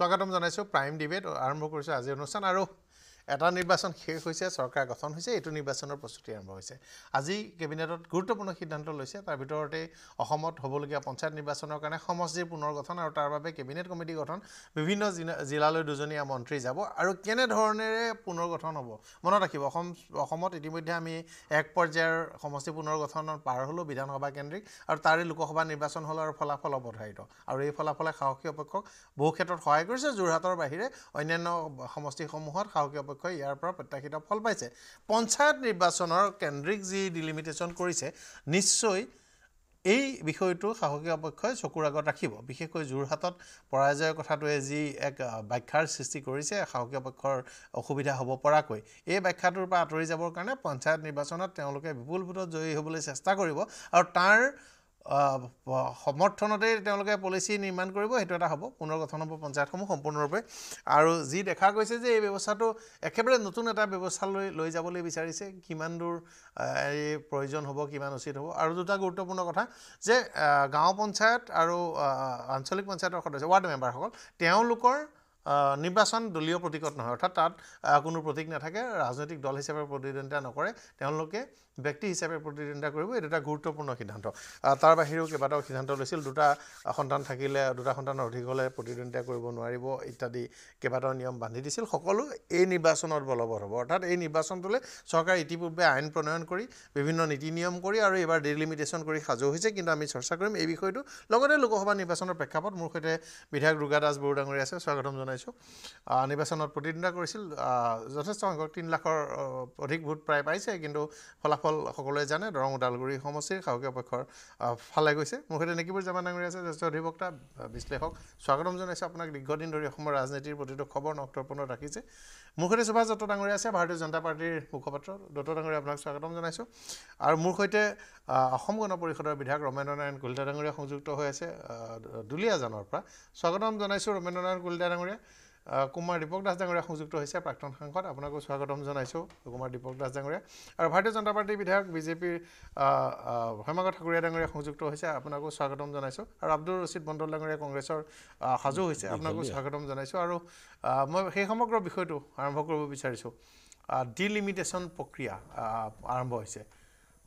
স্বাগতম জানাইছো prime debate আৰম্ভ কৰিছো আজিৰ অনুষ্ঠান আৰু এটা নিৰ্বাচন শেষ হৈছে চৰকাৰ গঠন হৈছে এইটো নিৰ্বাচনৰ প্ৰস্তুতি আৰম্ভ হৈছে আজি কেবিনেটত গুৰুত্বপূৰ্ণ সিদ্ধান্ত লৈছে তাৰ ভিতৰতে অসমত হ'বলগীয়া পঞ্চায়ত নিৰ্বাচনৰ কাৰণে সমষ্টিৰ পুনৰ গঠন আৰু তাৰ বাবে কেবিনেট কমিটি গঠন বিভিন্ন জিলালৈ দুজনীয়া মন্ত্ৰী যাব আৰু কেনেধৰণেৰে পুনৰ গঠন হ'ব মনত ৰাখিব অসম অসমত ইতিমধ্যে আমি এক পৰ্যায়ৰ সমষ্টি পুনৰ গঠন পাৰ হ'লোঁ বিধানসভা কেন্দ্ৰিক আৰু তাৰে লোকসভা নিৰ্বাচন হ'ল আৰু ফলাফল অৱধাৰিত আৰু এই ফলাফলে সাহসী পক্ষক বহু ক্ষেত্ৰত সহায় কৰিছে যোৰহাটৰ বাহিৰে অন্যান্য সমষ্টিসমূহত সাহসী পক্ষ বিপক্ষই ইয়াৰ পৰা প্ৰত্যাশিত ফল পাইছে পঞ্চায়ত নিৰ্বাচনৰ কেন্দ্ৰিক যি ডিলিমিটেশ্যন কৰিছে নিশ্চয় এই বিষয়টো শাসকীয় পক্ষই চকুৰ আগত ৰাখিব বিশেষকৈ যোৰহাটত পৰাজয়ৰ কথাটোৱে যি এক ব্যাখ্যাৰ সৃষ্টি কৰিছে শাসকীয় পক্ষৰ অসুবিধা হ'ব পৰাকৈ এই ব্যাখ্যাটোৰ পৰা আঁতৰি যাবৰ কাৰণে পঞ্চায়ত নিৰ্বাচনত তেওঁলোকে বিপুল ভোটত জয়ী হ'বলৈ চেষ্টা কৰিব আৰু তাৰ সমৰ্থনতে তেওঁলোকে পলিচি নিৰ্মাণ কৰিব সেইটো এটা হ'ব পুনৰ্গঠন হ'ব পঞ্চায়তসমূহ সম্পূৰ্ণৰূপে আৰু যি দেখা গৈছে যে এই ব্যৱস্থাটো একেবাৰে নতুন এটা ব্যৱস্থালৈ লৈ যাবলৈ বিচাৰিছে কিমান দূৰ এই প্ৰয়োজন হ'ব কিমান উচিত হ'ব আৰু দুটা গুৰুত্বপূৰ্ণ কথা যে গাঁও পঞ্চায়ত আৰু আঞ্চলিক পঞ্চায়তৰ সদস্য ৱাৰ্ড মেম্বাৰসকল তেওঁলোকৰ নিৰ্বাচন দলীয় প্ৰতীকত নহয় অৰ্থাৎ তাত কোনো প্ৰতীক নাথাকে ৰাজনৈতিক দল হিচাপে প্ৰতিদ্বন্দ্বিতা নকৰে তেওঁলোকে ব্যক্তি হিচাপে প্ৰতিদ্বন্দ্বিতা কৰিব এইটো এটা গুৰুত্বপূৰ্ণ সিদ্ধান্ত তাৰ বাহিৰেও কেইবাটাও সিদ্ধান্ত লৈছিল দুটা সন্তান থাকিলে দুটা সন্তানৰ অধিক হ'লে প্ৰতিদ্বন্দ্বিতা কৰিব নোৱাৰিব ইত্যাদি কেইবাটাও নিয়ম বান্ধি দিছিল সকলো এই নিৰ্বাচনত বলবৎ হ'ব অৰ্থাৎ এই নিৰ্বাচনটোলৈ চৰকাৰে ইতিপূৰ্বে আইন প্ৰণয়ন কৰি বিভিন্ন নীতি নিয়ম কৰি আৰু এইবাৰ ডিলিমিটেশ্যন কৰি সাজু হৈছে কিন্তু আমি চৰ্চা কৰিম এই বিষয়টো লগতে লোকসভা নিৰ্বাচনৰ প্ৰেক্ষাপট মোৰ সৈতে বিধায়ক দুৰ্গা দাস দুৰ্গাদাস ডাঙৰীয়া আছে স্বাগতম জনাইছোঁ নিৰ্বাচনত প্ৰতিদ্বন্দ্বিতা কৰিছিল যথেষ্ট সংখ্যক তিনি লাখৰ অধিক ভোট প্ৰায় পাইছে কিন্তু ফলাফল ফলাফল সকলোৱে জানে দৰং ওদালগুৰি সমষ্টিৰ শাহকীয় পক্ষৰ ফালে গৈছে মোৰ সৈতে নেকিবোৰ জামান ডাঙৰীয়া আছে জ্যেষ্ঠ অধিবক্তা বিশ্লেষক স্বাগতম জনাইছোঁ আপোনাক দীৰ্ঘদিন ধৰি অসমৰ ৰাজনীতিৰ প্ৰতিটো খবৰ নক্তপূৰ্ণ ৰাখিছে মোৰ সৈতে সুভাষ দত্ত ডাঙৰীয়া আছে ভাৰতীয় জনতা পাৰ্টীৰ মুখপাত্ৰ দত্ত ডাঙৰীয়া আপোনাক স্বাগতম জনাইছোঁ আৰু মোৰ সৈতে অসম গণ পৰিষদৰ বিধায়ক ৰমেন্দ্ৰ নাৰায়ণ কলিতা ডাঙৰীয়া সংযুক্ত হৈ আছে দুলীয়াজানৰ পৰা স্বাগতম জনাইছোঁ ৰমেন্দ্ৰ নাৰায়ণ কলিতা ডাঙৰীয়া কুমাৰ দীপক দাস ডাঙৰীয়া সংযুক্ত হৈছে প্ৰাক্তন সাংসদ আপোনাকো স্বাগতম জনাইছোঁ কুমাৰ দীপক দাস ডাঙৰীয়া আৰু ভাৰতীয় জনতা পাৰ্টিৰ বিধায়ক বিজেপিৰ হেমাগত ঠাকুৰীয়া ডাঙৰীয়া সংযুক্ত হৈছে আপোনাকো স্বাগতম জনাইছোঁ আৰু আব্দুল ৰচিদ বন্দল ডাঙৰীয়া কংগ্ৰেছৰ সাজু হৈছে আপোনাকো স্বাগতম জনাইছোঁ আৰু মই সেই সমগ্ৰ বিষয়টো আৰম্ভ কৰিব বিচাৰিছোঁ ডিলিমিটেশ্যন প্ৰক্ৰিয়া আৰম্ভ হৈছে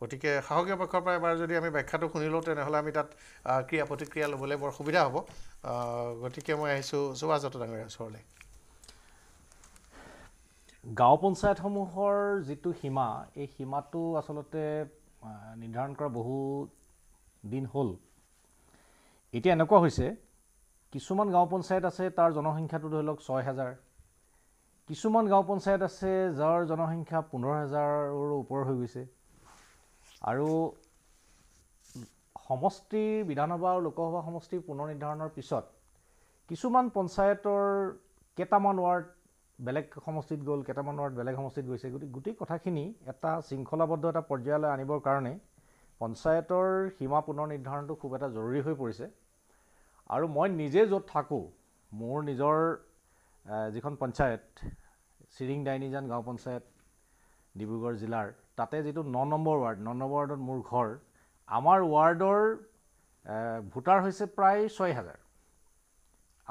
গতিকে সাহসীয় পক্ষৰ পৰা এবাৰ যদি আমি ব্যাখ্যাটো শুনিলোঁ তেনেহ'লে আমি তাত ক্ৰিয়া প্ৰতিক্ৰিয়া ল'বলৈ বৰ সুবিধা হ'ব গতিকে মই আহিছোঁ সুভাষ ডাঙৰীয়াৰ ওচৰলৈ গাঁও পঞ্চায়তসমূহৰ যিটো সীমা এই সীমাটো আচলতে নিৰ্ধাৰণ কৰা বহু দিন হ'ল এতিয়া এনেকুৱা হৈছে কিছুমান গাঁও পঞ্চায়ত আছে তাৰ জনসংখ্যাটো ধৰি লওক ছয় হেজাৰ কিছুমান গাঁও পঞ্চায়ত আছে যাৰ জনসংখ্যা পোন্ধৰ হেজাৰৰো ওপৰ হৈ গৈছে আৰু সমষ্টিৰ বিধানসভা আৰু লোকসভা সমষ্টিৰ পুনৰ নিৰ্ধাৰণৰ পিছত কিছুমান পঞ্চায়তৰ কেইটামান ৱাৰ্ড বেলেগ সমষ্টিত গ'ল কেইটামান ৱাৰ্ড বেলেগ সমষ্টিত গৈছে গতিকে গোটেই কথাখিনি এটা শৃংখলাবদ্ধ এটা পৰ্যায়লৈ আনিবৰ কাৰণে পঞ্চায়তৰ সীমা পুনৰ নিৰ্ধাৰণটো খুব এটা জৰুৰী হৈ পৰিছে আৰু মই নিজে য'ত থাকোঁ মোৰ নিজৰ যিখন পঞ্চায়ত চিৰিং ডাইনিজান গাঁও পঞ্চায়ত ডিব্ৰুগড় জিলাৰ তাতে যিটো ন নম্বৰ ৱাৰ্ড ন নম্বৰ ৱাৰ্ডত মোৰ ঘৰ আমাৰ ৱাৰ্ডৰ ভোটাৰ হৈছে প্ৰায় ছয় হাজাৰ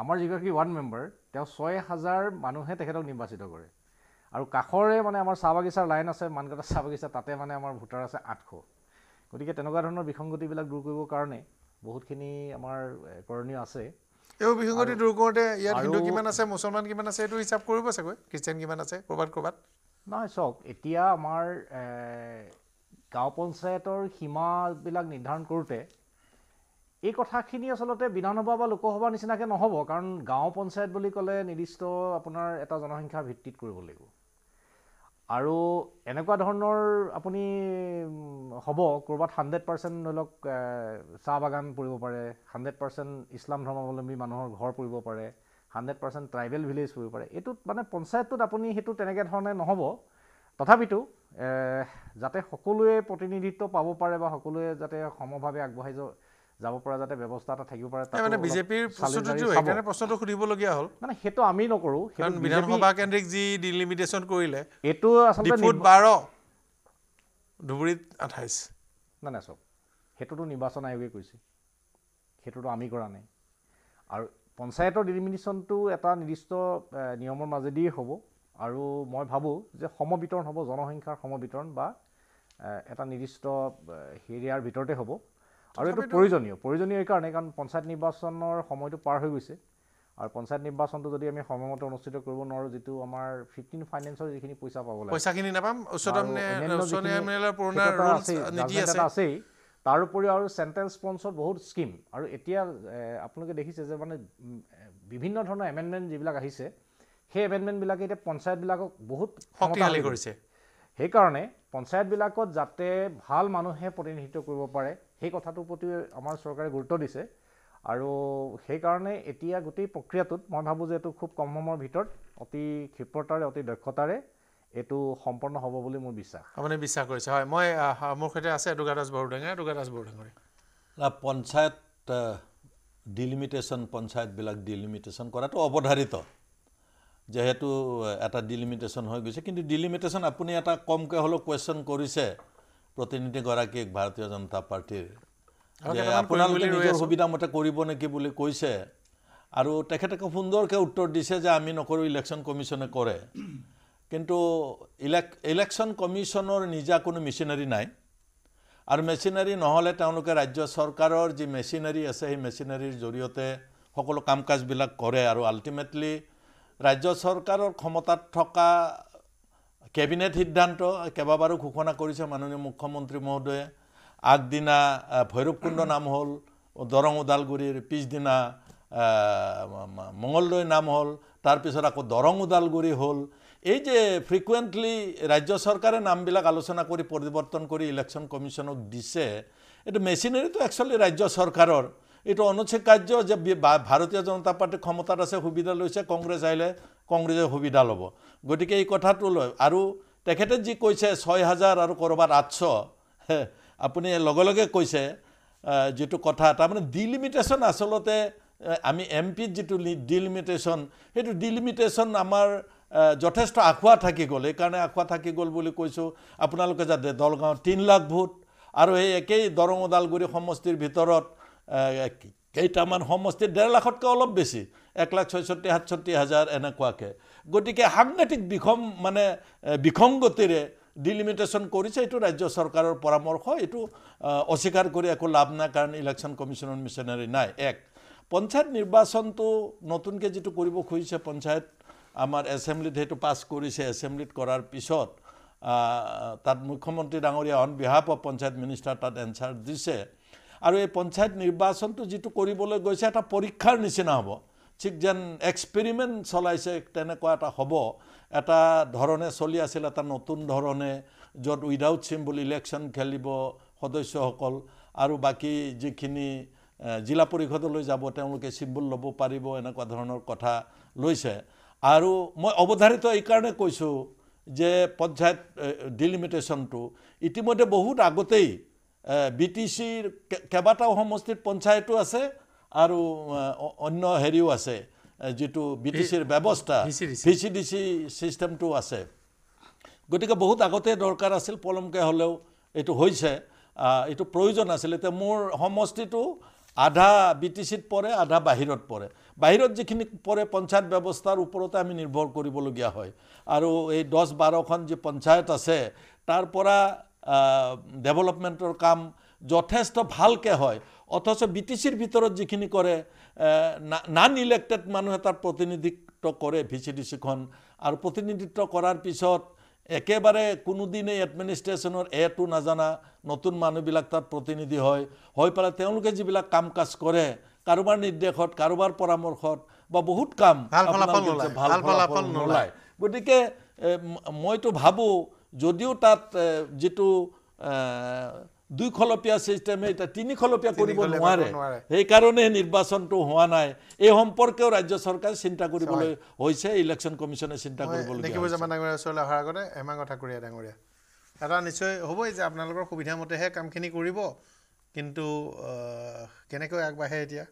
আমাৰ যিগৰাকী ৱাৰ্ড মেম্বাৰ তেওঁ ছয় হাজাৰ মানুহে তেখেতক নিৰ্বাচিত কৰে আৰু কাষৰে মানে আমাৰ চাহ বাগিচাৰ লাইন আছে মানকটা চাহ বাগিচা তাতে মানে আমাৰ ভোটাৰ আছে আঠশ গতিকে তেনেকুৱা ধৰণৰ বিসংগতিবিলাক দূৰ কৰিবৰ কাৰণে বহুতখিনি আমাৰ কৰণীয় আছে এই বিসংগতি দূৰ কৰোঁতে ইয়াত হিন্দু কিমান আছে মুছলমান কিমান আছে এইটো হিচাপ কৰিব চাগৈ খ্ৰীষ্টিয়ান কিমান আছে ক'ৰবাত ক'ৰবাত নাই চাওক এতিয়া আমাৰ গাঁও পঞ্চায়তৰ সীমাবিলাক নিৰ্ধাৰণ কৰোঁতে এই কথাখিনি আচলতে বিধানসভা বা লোকসভাৰ নিচিনাকৈ নহ'ব কাৰণ গাঁও পঞ্চায়ত বুলি ক'লে নিৰ্দিষ্ট আপোনাৰ এটা জনসংখ্যাৰ ভিত্তিত কৰিব লাগিব আৰু এনেকুৱা ধৰণৰ আপুনি হ'ব ক'ৰবাত হাণ্ড্ৰেড পাৰ্চেণ্ট ধৰি লওক চাহ বাগান পৰিব পাৰে হাণ্ড্ৰেড পাৰ্চেণ্ট ইছলাম ধৰ্মাৱলম্বী মানুহৰ ঘৰ পৰিব পাৰে হাণ্ড্ৰেড পাৰ্চেণ্ট ট্ৰাইবেল ভিলেজ পৰিব পাৰে এইটোত মানে পঞ্চায়তটোত আপুনি সেইটো তেনেকৈ ধৰণে নহ'ব তথাপিতো যাতে সকলোৱে প্ৰতিনিধিত্ব পাব পাৰে বা সকলোৱে যাতে সমভাৱে আগবঢ়াই যাব যাব পৰা যাতে ব্যৱস্থা এটা থাকিব পাৰে মানে বিজেপিৰ প্ৰশ্নটোতো সেইকাৰণে প্ৰশ্নটো সুধিবলগীয়া হ'ল মানে সেইটো আমি নকৰোঁ কাৰণ বিধানসভা কেন্দ্ৰিক যি ডিলিমিটেশ্যন কৰিলে এইটো আচলতে ফুট বাৰ ধুবুৰীত আঠাইছ নাই নাই চাওক সেইটোতো নিৰ্বাচন আয়োগে কৈছে সেইটোতো আমি কৰা নাই আৰু পঞ্চায়তৰ ডিলিমিনেশ্যনটো এটা নিৰ্দিষ্ট নিয়মৰ মাজেদিয়ে হ'ব আৰু মই ভাবোঁ যে সম বিতৰণ হ'ব জনসংখ্যাৰ সম বিতৰণ বা এটা নিৰ্দিষ্ট হেৰিয়াৰ ভিতৰতে হ'ব আৰু এইটো প্ৰয়োজনীয় প্ৰয়োজনীয় এইকাৰণে কাৰণ পঞ্চায়ত নিৰ্বাচনৰ সময়টো পাৰ হৈ গৈছে আৰু পঞ্চায়ত নিৰ্বাচনটো যদি আমি সময়মতে অনুষ্ঠিত কৰিব নোৱাৰোঁ যিটো আমাৰ ফিফটিন ফাইনেন্সৰ যিখিনি পইচা পাব লাগে পইচাখিনি নাপাম উচ্চতম আছেই তাৰোপৰিও আৰু চেণ্ট্ৰেল স্পঞ্চত বহুত স্কীম আৰু এতিয়া আপোনালোকে দেখিছে যে মানে বিভিন্ন ধৰণৰ এমেণ্ডমেণ্ট যিবিলাক আহিছে সেই এমেণ্ডমেণ্টবিলাকে এতিয়া পঞ্চায়তবিলাকক বহুত শক্তিশালী কৰিছে সেইকাৰণে পঞ্চায়তবিলাকত যাতে ভাল মানুহে প্ৰতিনিধিত্ব কৰিব পাৰে সেই কথাটোৰ প্ৰতি আমাৰ চৰকাৰে গুৰুত্ব দিছে আৰু সেইকাৰণে এতিয়া গোটেই প্ৰক্ৰিয়াটোত মই ভাবোঁ যে এইটো খুব কম সময়ৰ ভিতৰত অতি ক্ষীপ্ৰতাৰে অতি দক্ষতাৰে এইটো সম্পন্ন হ'ব বুলি মোৰ বিশ্বাস আপুনি বিশ্বাস কৰিছে হয় মই মোৰ সৈতে আছে দুৰ্গাদাস বৰডেঙা দুৰ্গাদাস বৰডেঙৰীয়া পঞ্চায়ত ডিলিমিটেশ্যন পঞ্চায়তবিলাক ডিলিমিটেশ্যন কৰাটো অৱধাৰিত যিহেতু এটা ডিলিমিটেশ্যন হৈ গৈছে কিন্তু ডিলিমিটেশ্যন আপুনি এটা কমকৈ হ'লেও কুৱেশ্যন কৰিছে প্ৰতিনিধিগৰাকীক ভাৰতীয় জনতা পাৰ্টীৰ যে আপোনালোকে নিজৰ সুবিধামতে কৰিব নেকি বুলি কৈছে আৰু তেখেতকে সুন্দৰকৈ উত্তৰ দিছে যে আমি নকৰোঁ ইলেকশ্যন কমিশ্যনে কৰে কিন্তু ইলেক ইলেকশ্যন কমিশ্যনৰ নিজা কোনো মেচিনাৰী নাই আৰু মেচিনাৰী নহ'লে তেওঁলোকে ৰাজ্য চৰকাৰৰ যি মেচিনাৰী আছে সেই মেচিনাৰীৰ জৰিয়তে সকলো কাম কাজবিলাক কৰে আৰু আল্টিমেটলি ৰাজ্য চৰকাৰৰ ক্ষমতাত থকা কেবিনেট সিদ্ধান্ত কেইবাবাৰো ঘোষণা কৰিছে মাননীয় মুখ্যমন্ত্ৰী মহোদয়ে আগদিনা ভৈৰৱকুণ্ড নাম হ'ল দৰং ওদালগুৰিৰ পিছদিনা মঙলদৈ নাম হ'ল তাৰপিছত আকৌ দৰং ওদালগুৰি হ'ল এই যে ফ্ৰিকুৱেণ্টলি ৰাজ্য চৰকাৰে নামবিলাক আলোচনা কৰি পৰিৱৰ্তন কৰি ইলেকশ্যন কমিশ্যনক দিছে এইটো মেচিনেৰীটো একচুৱেলি ৰাজ্য চৰকাৰৰ এইটো অনুচ্ছেদ কাৰ্য যে ভাৰতীয় জনতা পাৰ্টিৰ ক্ষমতাত আছে সুবিধা লৈছে কংগ্ৰেছ আহিলে কংগ্ৰেছে সুবিধা ল'ব গতিকে এই কথাটো লৈ আৰু তেখেতে যি কৈছে ছয় হাজাৰ আৰু ক'ৰবাত আঠশ আপুনি লগে লগে কৈছে যিটো কথা তাৰমানে ডিলিমিটেশ্যন আচলতে আমি এম পিত যিটো ডিলিমিটেশ্যন সেইটো ডিলিমিটেশ্যন আমাৰ যথেষ্ট আখুৱা থাকি গ'ল এইকাৰণে আখুৱা থাকি গ'ল বুলি কৈছোঁ আপোনালোকে যাতে দলগাঁৱত তিনি লাখ ভোট আৰু সেই একেই দৰং ওদালগুৰি সমষ্টিৰ ভিতৰত কেইটামান সমষ্টি ডেৰ লাখতকৈ অলপ বেছি এক লাখ ছয়ষষ্ঠি সাতষষ্ঠি হাজাৰ এনেকুৱাকৈ গতিকে সাংঘাটিক বিষম মানে বিসংগতিৰে ডিলিমিটেশ্যন কৰিছে এইটো ৰাজ্য চৰকাৰৰ পৰামৰ্শ এইটো অস্বীকাৰ কৰি একো লাভ নাই কাৰণ ইলেকশ্যন কমিশ্যনৰ মিছনেৰী নাই এক পঞ্চায়ত নিৰ্বাচনটো নতুনকৈ যিটো কৰিব খুজিছে পঞ্চায়ত আমাৰ এছেম্ব্লিত সেইটো পাছ কৰিছে এছেম্ব্লিত কৰাৰ পিছত তাত মুখ্যমন্ত্ৰী ডাঙৰীয়া on behalf of panchayat minister তাত এনচাৰ দিছে আৰু এই পঞ্চায়ত নিৰ্বাচনটো যিটো কৰিবলৈ গৈছে এটা পৰীক্ষাৰ নিচিনা হ'ব ঠিক যেন এক্সপেৰিমেণ্ট চলাইছে তেনেকুৱা এটা হ'ব এটা ধৰণে চলি আছিল এটা নতুন ধৰণে য'ত উইডাউট চিম্বল ইলেকশ্যন খেলিব সদস্যসকল আৰু বাকী যিখিনি জিলা পৰিষদলৈ যাব তেওঁলোকে চিম্বল ল'ব পাৰিব এনেকুৱা ধৰণৰ কথা লৈছে আৰু মই অৱধাৰিত এইকাৰণে কৈছোঁ যে পঞ্চায়ত ডিলিমিটেশ্যনটো ইতিমধ্যে বহুত আগতেই বি টি চিৰ কেইবাটাও সমষ্টিত পঞ্চায়তো আছে আৰু অন্য হেৰিও আছে যিটো বি টি চিৰ ব্যৱস্থা ভি চি ডি চি ছিষ্টেমটো আছে গতিকে বহুত আগতে দৰকাৰ আছিল পলমকৈ হ'লেও এইটো হৈছে এইটো প্ৰয়োজন আছিল এতিয়া মোৰ সমষ্টিটো আধা বি টি চিত পৰে আধা বাহিৰত পৰে বাহিৰত যিখিনি পৰে পঞ্চায়ত ব্যৱস্থাৰ ওপৰতে আমি নিৰ্ভৰ কৰিবলগীয়া হয় আৰু এই দহ বাৰখন যি পঞ্চায়ত আছে তাৰ পৰা ডেভেলপমেণ্টৰ কাম যথেষ্ট ভালকৈ হয় অথচ বি টি চিৰ ভিতৰত যিখিনি কৰে নান ইলেক্টেড মানুহে তাত প্ৰতিনিধিত্ব কৰে ভি চি ডি চিখন আৰু প্ৰতিনিধিত্ব কৰাৰ পিছত একেবাৰে কোনোদিনেই এডমিনিষ্ট্ৰেশ্যনৰ এটো নাজানা নতুন মানুহবিলাক তাত প্ৰতিনিধি হয় হৈ পেলাই তেওঁলোকে যিবিলাক কাম কাজ কৰে কাৰোবাৰ নিৰ্দেশত কাৰোবাৰ পৰামৰ্শত বা বহুত কাম ভাল ফলাফল নোলায় গতিকে মইতো ভাবোঁ যদিও তাত যিটো দুইখলপীয়া চিষ্টেম এটা তিনি খলপীয়া কৰিব নোৱাৰে সেইকাৰণে নিৰ্বাচনটো হোৱা নাই এই সম্পৰ্কেও ৰাজ্য চৰকাৰে চিন্তা কৰিবলৈ হৈছে ইলেকশ্যন কমিশ্যনে চিন্তা কৰিবলগীয়া এটা নিশ্চয় হ'বই যে আপোনালোকৰ সুবিধা মতেহে কামখিনি কৰিব কিন্তু কেনেকৈ আগবাঢ়ে এতিয়া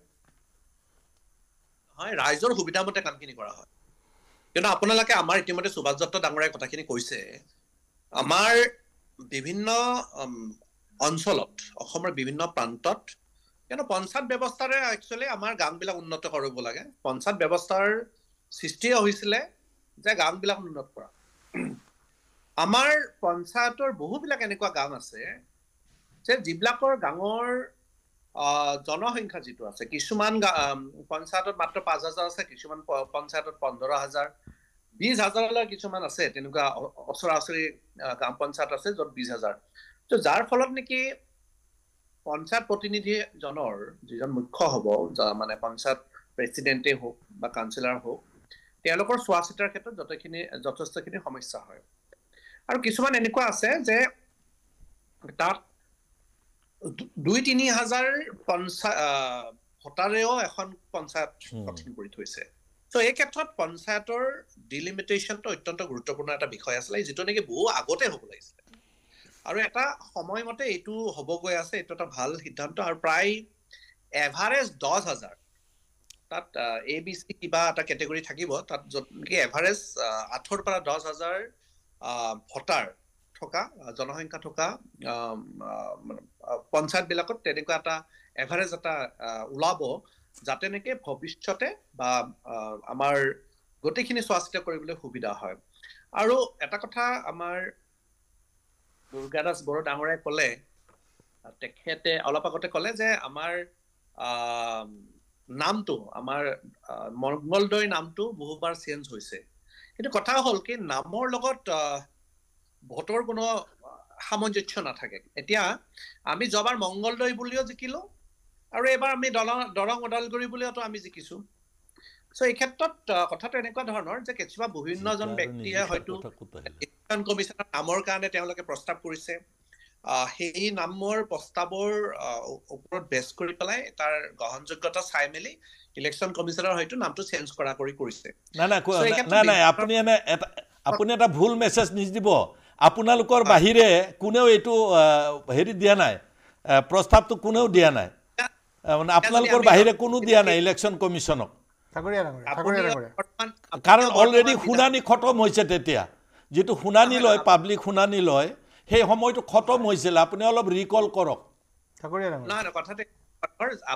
হয় ৰাইজৰ মতে কামখিনি কৰা হয় কিন্তু আপোনালোকে আমাৰ ইতিমধ্যে সুভাষ দত্ত ডাঙৰীয়াই কথাখিনি কৈছে আমাৰ বিভিন্ন অঞ্চলত অসমৰ বিভিন্ন প্ৰান্তত কিন্তু পঞ্চায়ত ব্যৱস্থাৰে একচুৱেলি আমাৰ গাঁওবিলাক উন্নত কৰিব লাগে পঞ্চায়ত ব্যৱস্থাৰ সৃষ্টিয়ে হৈছিলে যে গাঁওবিলাক উন্নত কৰা আমাৰ পঞ্চায়তৰ বহুবিলাক এনেকুৱা গাঁও আছে যে যিবিলাকৰ গাঁৱৰ জনসংখ্যা যিটো আছে কিছুমান পঞ্চায়তত মাত্ৰ পাঁচ হাজাৰ আছে কিছুমান পঞ্চায়তত পোন্ধৰ হাজাৰ বিশ হাজাৰলৈ কিছুমান আছে তেনেকুৱা ওচৰা ওচৰি গাঁও পঞ্চায়ত আছে য'ত বিশ হাজাৰ ত' যাৰ ফলত নেকি পঞ্চায়ত প্ৰতিনিধিজনৰ যিজন মুখ্য হ'ব মানে পঞ্চায়ত প্ৰেচিডেণ্টেই হওক বা কাউঞ্চিলাৰ হওক তেওঁলোকৰ চোৱা চিতাৰ ক্ষেত্ৰত যতখিনি যথেষ্টখিনি সমস্যা হয় আৰু কিছুমান এনেকুৱা আছে যে তাত দুই তিনি হাজাৰ পঞ্চায়ত ভোটাৰেও এখন পঞ্চায়ত গঠন কৰি থৈছে চ' এই ক্ষেত্ৰত পঞ্চায়তৰ ডিলিমিটেশ্যনটো অত্যন্ত গুৰুত্বপূৰ্ণ এটা বিষয় আছিলে যিটো নেকি বহু আগতে হ'ব লাগিছিলে আৰু এটা সময়মতে এইটো হ'ব গৈ আছে এইটো এটা ভাল সিদ্ধান্ত আৰু প্ৰায় এভাৰেজ দহ হাজাৰ তাত এ বি চি কিবা এটা কেটেগৰী থাকিব তাত য'ত নেকি এভাৰেজ আঠৰ পৰা দহ হাজাৰ ভোটাৰ থকা জনসংখ্যা থকা পঞ্চায়তবিলাকত তেনেকুৱা এটা এভাৰেজ এটা ওলাব যাতে নেকি ভৱিষ্যতে বা আমাৰ গোটেইখিনি চোৱা চিতা কৰিবলৈ সুবিধা হয় আৰু এটা কথা আমাৰ দুৰ্গা দাস বড়ো ডাঙৰে ক'লে তেখেতে অলপ আগতে ক'লে যে আমাৰ আহ নামটো আমাৰ মংগলদৈ নামটো বহুবাৰ চেঞ্জ হৈছে কিন্তু কথা হ'ল কি নামৰ লগত ভোটৰ কোনো সামঞ্জস্য নাথাকে এতিয়া আমি যোৱাবাৰ মংগলদৈ বুলিও জিকিলো আৰু এইবাৰ আমি দলং দৰং ওদালগুৰিবলৈতো আমি জিকিছো চ' এই ক্ষেত্ৰত কথাটো এনেকুৱা ধৰণৰ যে কেতিয়াবা বিভিন্নজন ব্যক্তিয়ে হয়তো ইলেকশ্যন কমিশ্যনৰ নামৰ কাৰণে তেওঁলোকে প্ৰস্তাৱ কৰিছে সেই নামৰ প্ৰস্তাৱৰ ওপৰত বেছ কৰি পেলাই তাৰ গ্ৰহণযোগ্যতা চাই মেলি ইলেকশ্যন কমিশ্যনৰ হয়তো নামটো চেঞ্জ কৰা কৰি কৰিছে নাই নাই আপুনি এনে এটা আপুনি এটা ভুল মেছেজ নিদিব আপোনালোকৰ বাহিৰে কোনেও এইটো হেৰি দিয়া নাই প্ৰস্তাৱটো কোনেও দিয়া নাই মানে আপোনালোকৰ বাহিৰে কোনো দিয়া নাই ইলেকশ্যন কমিশ্যনক কাৰণ অলৰেডি শুনানি খতম হৈছে তেতিয়া যিটো শুনানি লয় পাব্লিক শুনানি লয় সেই সময়টো খতম হৈছিলে আপুনি অলপ ৰিকল কৰক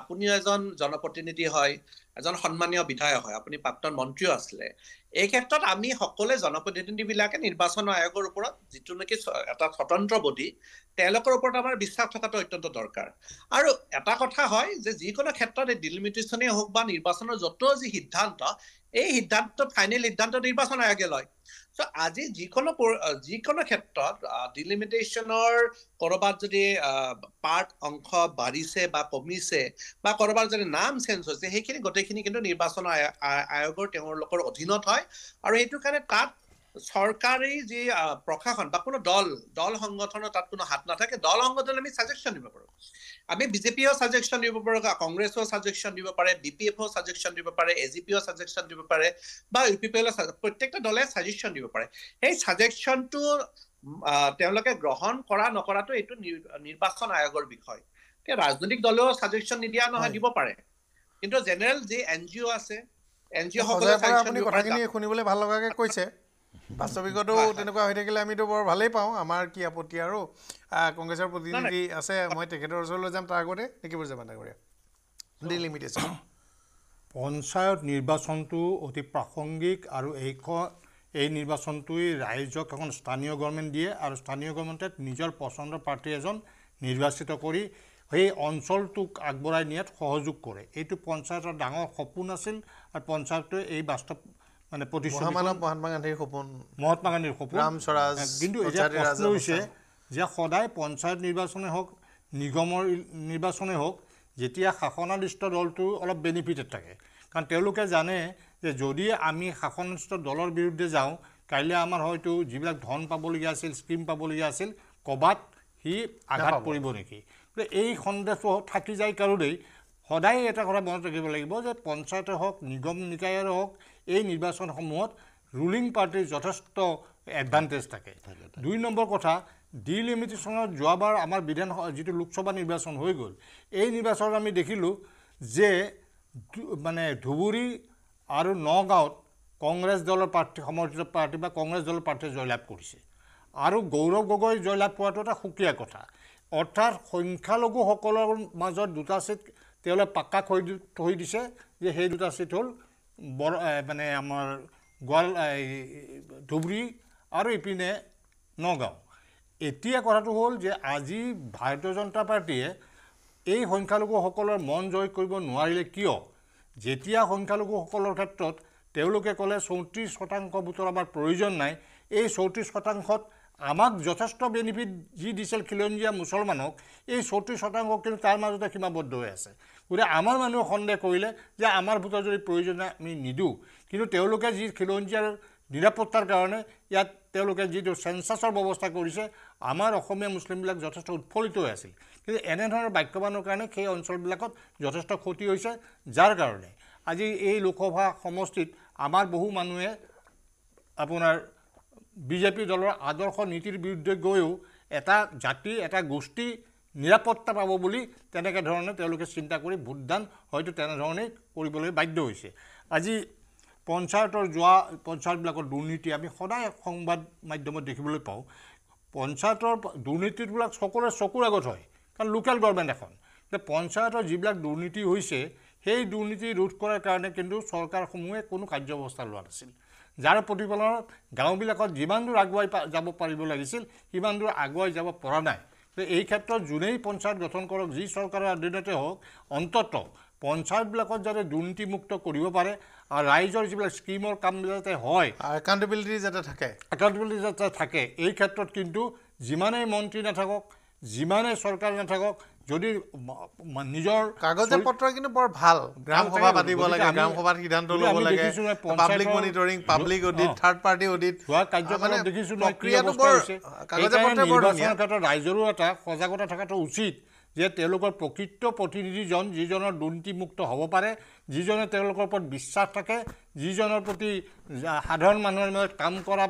আপুনিও এজন জনপ্ৰতিনিধি হয় এজন সন্মানীয় বিধায়ক হয় আপুনি প্ৰাক্তন মন্ত্ৰীও আছিলে এই ক্ষেত্ৰত আমি সকলোৱে জনপ্ৰতিনিধিবিলাকে নিৰ্বাচন আয়োগৰ ওপৰত যিটো নেকি এটা স্বতন্ত্ৰ বডি তেওঁলোকৰ ওপৰত আমাৰ বিশ্বাস থকাটো অত্যন্ত দৰকাৰ আৰু এটা কথা হয় যে যিকোনো ক্ষেত্ৰত এই ডিলিমিটেশ্যনেই হওক বা নিৰ্বাচনৰ যত যি সিদ্ধান্ত এই সিদ্ধান্ত ফাইনেল সিদ্ধান্ত নিৰ্বাচন আয়োগে লয় চ' আজি যিকোনো যিকোনো ক্ষেত্ৰত ডিলিমিটেশ্যনৰ ক'ৰবাত যদি পাৰ্ট অংশ বাঢ়িছে বা কমিছে বা ক'ৰবাত যদি নাম চেঞ্জ হৈছে সেইখিনি গোটেইখিনি কিন্তু নিৰ্বাচন আয়োগৰ তেওঁলোকৰ অধীনত হয় আৰু সেইটো কাৰণে তাত চৰকাৰী যি প্ৰশাসন বা কোনো দল দল সংগঠনৰ তাত কোনো হাত নাথাকে দল সংগঠনে আমি ছাজেকশ্যন দিব পাৰোঁ আমি বিজেপিয়েও ছাজেকশ্যন দিব পাৰোঁ কংগ্ৰেছেও ছাজেকশ্যন দিব পাৰে বি পি এফেও ছাজেকশ্যন দিব পাৰে এ জি পিও ছাজেকশ্যন দিব পাৰে বা ইউ পি পি এলৰ প্ৰত্যেকটা দলে ছাজেকশ্যন দিব পাৰে সেই চাজেকশ্যনটো তেওঁলোকে গ্ৰহণ কৰা নকৰাটো এইটো নিৰ্বাচন আয়োগৰ বিষয় এতিয়া ৰাজনৈতিক দলেও ছাজেকশ্যন নিদিয়া নহয় দিব পাৰে কিন্তু জেনেৰেল যি এন জি অ' আছে এন জি অ'সকলে শুনিবলৈ ভাল লগাকৈ কৈছে বাস্তৱিকতো তেনেকুৱা হৈ থাকিলে আমিতো বৰ ভালেই পাওঁ আমাৰ কি আপত্তি আৰু কংগ্ৰেছৰ প্ৰতিনিধি আছে মই তেখেতৰ ওচৰলৈ যাম তাৰ আগতে নেকি বুজাবা নাগৰীয়া পঞ্চায়ত নিৰ্বাচনটো অতি প্ৰাসংগিক আৰু এইখন এই নিৰ্বাচনটোৱেই ৰাইজক এখন স্থানীয় গভৰ্ণমেণ্ট দিয়ে আৰু স্থানীয় গভৰ্ণমেণ্টে নিজৰ পচন্দৰ প্ৰাৰ্থী এজন নিৰ্বাচিত কৰি সেই অঞ্চলটোক আগবঢ়াই নিয়াত সহযোগ কৰে এইটো পঞ্চায়তৰ ডাঙৰ সপোন আছিল আৰু পঞ্চায়তটোৱে এই বাস্তৱ মানে প্ৰতিশ্ৰুতি মহাত্মা গান্ধীৰ সপোন মহাত্মা গান্ধীৰ সপোন ৰাম স্বৰাজ কিন্তু এতিয়া হৈছে যে সদায় পঞ্চায়ত নিৰ্বাচনে হওক নিগমৰ নিৰ্বাচনে হওক যেতিয়া শাসনাদিষ্ট দলটো অলপ বেনিফিটেড থাকে কাৰণ তেওঁলোকে জানে যে যদি আমি শাসনাদিষ্ট দলৰ বিৰুদ্ধে যাওঁ কাইলৈ আমাৰ হয়তো যিবিলাক ধন পাবলগীয়া আছিল স্কীম পাবলগীয়া আছিল ক'ৰবাত সি আঘাত পৰিব নেকি গতিকে এই সন্দেহটো থাকি যায় কাৰো দেই সদায় এটা কথা মনত ৰাখিব লাগিব যে পঞ্চায়তে হওক নিগম নিকায়ৰে হওক এই নিৰ্বাচনসমূহত ৰুলিং পাৰ্টীৰ যথেষ্ট এডভান্টেজ থাকে দুই নম্বৰ কথা ডিলিমিটেশ্যনত যোৱাবাৰ আমাৰ বিধানসভা যিটো লোকসভা নিৰ্বাচন হৈ গ'ল এই নিৰ্বাচনত আমি দেখিলোঁ যে মানে ধুবুৰী আৰু নগাঁৱত কংগ্ৰেছ দলৰ প্ৰাৰ্থী সমৰ্থিত প্ৰাৰ্থী বা কংগ্ৰেছ দলৰ প্ৰাৰ্থীয়ে জয়লাভ কৰিছে আৰু গৌৰৱ গগৈ জয়লাভ কৰাটো এটা সুকীয়া কথা অৰ্থাৎ সংখ্যালঘুসকলৰ মাজত দুটা চিট তেওঁলোকে পাক্কা থৈ দিছে যে সেই দুটা চিট হ'ল বৰ মানে আমাৰ গোৱাল ধুবুৰী আৰু ইপিনে নগাঁও এতিয়া কথাটো হ'ল যে আজি ভাৰতীয় জনতা পাৰ্টীয়ে এই সংখ্যালঘুসকলৰ মন জয় কৰিব নোৱাৰিলে কিয় যেতিয়া সংখ্যালঘুসকলৰ ক্ষেত্ৰত তেওঁলোকে ক'লে চৌত্ৰিছ শতাংশ ভোটৰ আমাৰ প্ৰয়োজন নাই এই চৌত্ৰিছ শতাংশত আমাক যথেষ্ট বেনিফিট যি দিছিল খিলঞ্জীয়া মুছলমানক এই চৌত্ৰিছ শতাংশ কিন্তু তাৰ মাজতে সীমাবদ্ধ হৈ আছে গতিকে আমাৰ মানুহে সন্দেহ কৰিলে যে আমাৰ ভোটাৰ প্ৰয়োজন নাই আমি নিদিওঁ কিন্তু তেওঁলোকে যি খিলঞ্জীয়াৰ নিৰাপত্তাৰ কাৰণে ইয়াত তেওঁলোকে যিটো চেঞ্চাছৰ ব্যৱস্থা কৰিছে আমাৰ অসমীয়া মুছলিমবিলাক যথেষ্ট উৎফুল্লিত হৈ আছিল কিন্তু এনেধৰণৰ বাক্যবানৰ কাৰণে সেই অঞ্চলবিলাকত যথেষ্ট ক্ষতি হৈছে যাৰ কাৰণে আজি এই লোকসভা সমষ্টিত আমাৰ বহু মানুহে আপোনাৰ বিজেপি দলৰ আদৰ্শ নীতিৰ বিৰুদ্ধে গৈও এটা জাতি এটা গোষ্ঠী নিৰাপত্তা পাব বুলি তেনেকে ধৰণে তেওঁলোকে চিন্তা কৰি ভোটদান হয়তো তেনেধৰণেই কৰিবলৈ বাধ্য হৈছে আজি পঞ্চায়তৰ যোৱা পঞ্চায়তবিলাকৰ দুৰ্নীতি আমি সদায় সংবাদ মাধ্যমত দেখিবলৈ পাওঁ পঞ্চায়তৰ দুৰ্নীতিবিলাক সকলে চকুৰ আগত হয় কাৰণ লোকেল গভৰ্ণমেণ্ট এখন পঞ্চায়তৰ যিবিলাক দুৰ্নীতি হৈছে সেই দুৰ্নীতি ৰোধ কৰাৰ কাৰণে কিন্তু চৰকাৰসমূহে কোনো কাৰ্য ব্যৱস্থা লোৱা নাছিল যাৰ প্ৰতিফলনত গাঁওবিলাকত যিমান দূৰ আগুৱাই যাব পাৰিব লাগিছিল সিমান দূৰ আগুৱাই যাব পৰা নাই যে এই ক্ষেত্ৰত যোনেই পঞ্চায়ত গঠন কৰক যি চৰকাৰৰ আদিনতে হওক অন্ততঃ পঞ্চায়তবিলাকত যাতে দুৰ্নীতিমুক্ত কৰিব পাৰে আৰু ৰাইজৰ যিবিলাক স্কীমৰ কাম যাতে হয় একাউণ্টেবিলিটি যাতে থাকে একাউণ্টেবিলিটি যাতে থাকে এই ক্ষেত্ৰত কিন্তু যিমানেই মন্ত্ৰী নাথাকক যিমানেই চৰকাৰ নাথাকক যদি নিজৰ কাগজে পত্ৰ কিন্তু বৰ ভাল গ্ৰাম সভা পাতিব লাগে গ্ৰাম সভাত সিদ্ধান্ত ল'ব লাগে public monitoring public audit third party audit হোৱা কাৰ্যকালত দেখিছোঁ নিৰ্বাচনৰ ক্ষেত্ৰত ৰাইজৰো এটা সজাগতা থকাটো উচিত যে তেওঁলোকৰ প্ৰকৃত প্ৰতিনিধিজন যিজনৰ দুৰ্নীতিমুক্ত হ'ব পাৰে যিজনে তেওঁলোকৰ ওপৰত বিশ্বাস থাকে যিজনৰ প্ৰতি সাধাৰণ মানুহৰ মাজত কাম কৰা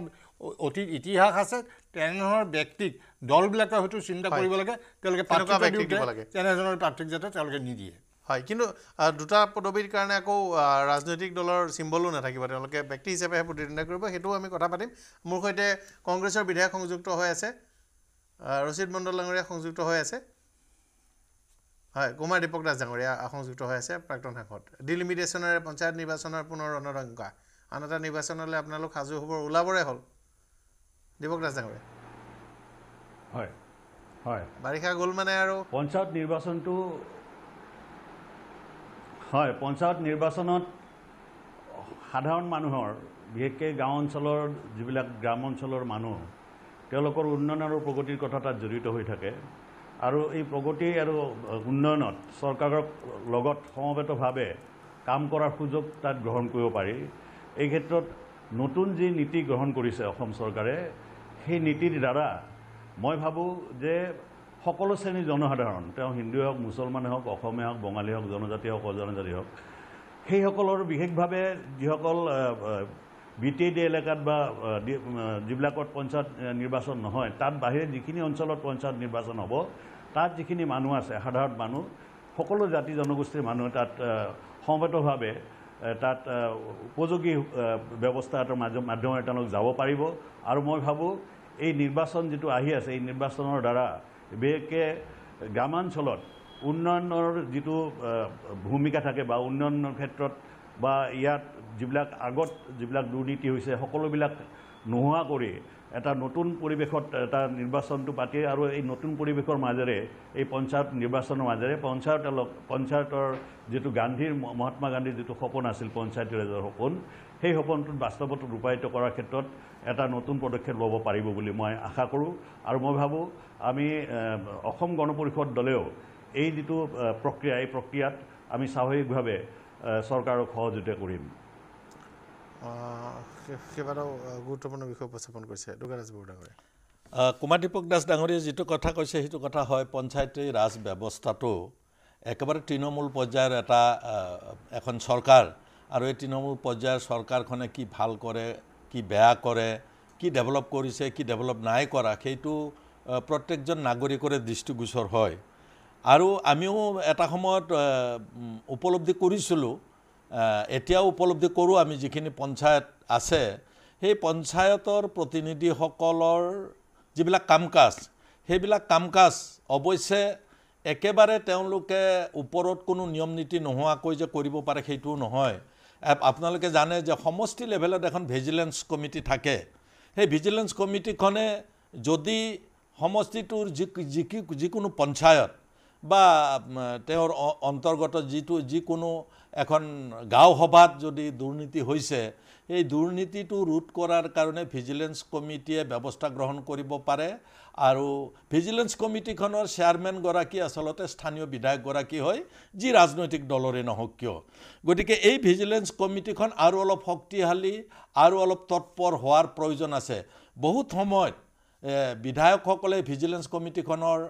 অতি ইতিহাস আছে তেনেধৰণৰ ব্যক্তিক দলবিলাকে হয়তো চিন্তা কৰিব লাগে তেওঁলোকে তেনেধৰণৰ প্ৰাৰ্থীক যাতে তেওঁলোকে নিদিয়ে হয় কিন্তু দুটা পদবীৰ কাৰণে আকৌ ৰাজনৈতিক দলৰ চিম্বলো নাথাকিব তেওঁলোকে ব্যক্তি হিচাপেহে প্ৰতিদ্বন্দ্বিতা কৰিব সেইটোও আমি কথা পাতিম মোৰ সৈতে কংগ্ৰেছৰ বিধায়ক সংযুক্ত হৈ আছে ৰচিদ মণ্ডল ডাঙৰীয়া সংযুক্ত হৈ আছে হয় কুমাৰ দীপক দাস ডাঙৰীয়া সংযুক্ত হৈ আছে প্ৰাক্তন সাংসদ ডিলিমিটেশ্যনেৰে পঞ্চায়ত নিৰ্বাচনৰ পুনৰ অনুৰংকা আন এটা নিৰ্বাচনলৈ আপোনালোক সাজু হ'ব ওলাবৰে হ'ল দিবক ৰাজনাথে হয় হয় বাৰিষা গ'ল মানে আৰু পঞ্চায়ত নিৰ্বাচনটো হয় পঞ্চায়ত নিৰ্বাচনত সাধাৰণ মানুহৰ বিশেষকৈ গাঁও অঞ্চলৰ যিবিলাক গ্ৰাম অঞ্চলৰ মানুহ তেওঁলোকৰ উন্নয়ন আৰু প্ৰগতিৰ কথা তাত জড়িত হৈ থাকে আৰু এই প্ৰগতি আৰু উন্নয়নত চৰকাৰক লগত সমবেতভাৱে কাম কৰাৰ সুযোগ তাত গ্ৰহণ কৰিব পাৰি এই ক্ষেত্ৰত নতুন যি নীতি গ্ৰহণ কৰিছে অসম চৰকাৰে সেই নীতিৰ দ্বাৰা মই ভাবোঁ যে সকলো শ্ৰেণীৰ জনসাধাৰণ তেওঁ হিন্দুৱে হওক মুছলমানে হওক অসমীয়া হওক বঙালী হওক জনজাতি হওক অজনজাতি হওক সেইসকলৰ বিশেষভাৱে যিসকল বি টি ডি এলেকাত বা যিবিলাকত পঞ্চায়ত নিৰ্বাচন নহয় তাত বাহিৰে যিখিনি অঞ্চলত পঞ্চায়ত নিৰ্বাচন হ'ব তাত যিখিনি মানুহ আছে সাধাৰণ মানুহ সকলো জাতি জনগোষ্ঠীৰ মানুহে তাত সমবেতভাৱে তাত উপযোগী ব্যৱস্থা এটাৰ মাধ্যমেৰে তেওঁলোক যাব পাৰিব আৰু মই ভাবোঁ এই নিৰ্বাচন যিটো আহি আছে এই নিৰ্বাচনৰ দ্বাৰা বিশেষকৈ গ্ৰামাঞ্চলত উন্নয়নৰ যিটো ভূমিকা থাকে বা উন্নয়নৰ ক্ষেত্ৰত বা ইয়াত যিবিলাক আগত যিবিলাক দুৰ্নীতি হৈছে সকলোবিলাক নোহোৱা কৰি এটা নতুন পৰিৱেশত এটা নিৰ্বাচনটো পাতি আৰু এই নতুন পৰিৱেশৰ মাজেৰে এই পঞ্চায়ত নিৰ্বাচনৰ মাজেৰে পঞ্চায়ত পঞ্চায়তৰ যিটো গান্ধীৰ মহাত্মা গান্ধীৰ যিটো সপোন আছিল পঞ্চায়তী ৰাজৰ সপোন সেই সপোনটোত বাস্তৱত ৰূপায়িত কৰাৰ ক্ষেত্ৰত এটা নতুন পদক্ষেপ ল'ব পাৰিব বুলি মই আশা কৰোঁ আৰু মই ভাবোঁ আমি অসম গণ পৰিষদ দলেও এই যিটো প্ৰক্ৰিয়া এই প্ৰক্ৰিয়াত আমি স্বাভাৱিকভাৱে চৰকাৰক সহযোগিতা কৰিম কেইবাটাও গুৰুত্বপূৰ্ণ বিষয় উপস্থাপন কৰিছে দুৰ্গাৰাজ বৰডাঙৰীয়া কুমাৰ দীপক দাস ডাঙৰীয়াই যিটো কথা কৈছে সেইটো কথা হয় পঞ্চায়ত ৰাজ ব্যৱস্থাটো একেবাৰে তৃণমূল পৰ্যায়ৰ এটা এখন চৰকাৰ আৰু এই তৃণমূল পৰ্যায়ৰ চৰকাৰখনে কি ভাল কৰে কি বেয়া কৰে কি ডেভেলপ কৰিছে কি ডেভেলপ নাই কৰা সেইটো প্ৰত্যেকজন নাগৰিকৰে দৃষ্টিগোচৰ হয় আৰু আমিও এটা সময়ত উপলব্ধি কৰিছিলোঁ এতিয়াও উপলব্ধি কৰোঁ আমি যিখিনি পঞ্চায়ত আছে সেই পঞ্চায়তৰ প্ৰতিনিধিসকলৰ যিবিলাক কাম কাজ সেইবিলাক কাম কাজ অৱশ্যে একেবাৰে তেওঁলোকে ওপৰত কোনো নিয়ম নীতি নোহোৱাকৈ যে কৰিব পাৰে সেইটোও নহয় আপোনালোকে জানে যে সমষ্টি লেভেলত এখন ভিজিলেঞ্চ কমিটি থাকে সেই ভিজিলেঞ্চ কমিটিখনে যদি সমষ্টিটোৰ যি যি যিকোনো পঞ্চায়ত বা তেওঁৰ অন্তৰ্গত যিটো যিকোনো এখন গাঁও সভাত যদি দুৰ্নীতি হৈছে সেই দুৰ্নীতিটো ৰোধ কৰাৰ কাৰণে ভিজিলেঞ্চ কমিটিয়ে ব্যৱস্থা গ্ৰহণ কৰিব পাৰে আৰু ভিজিলেঞ্চ কমিটিখনৰ চেয়াৰমেনগৰাকী আচলতে স্থানীয় বিধায়কগৰাকী হয় যি ৰাজনৈতিক দলৰে নহওক কিয় গতিকে এই ভিজিলেঞ্চ কমিটিখন আৰু অলপ শক্তিশালী আৰু অলপ তৎপৰ হোৱাৰ প্ৰয়োজন আছে বহুত সময়ত বিধায়কসকলে ভিজিলেঞ্চ কমিটিখনৰ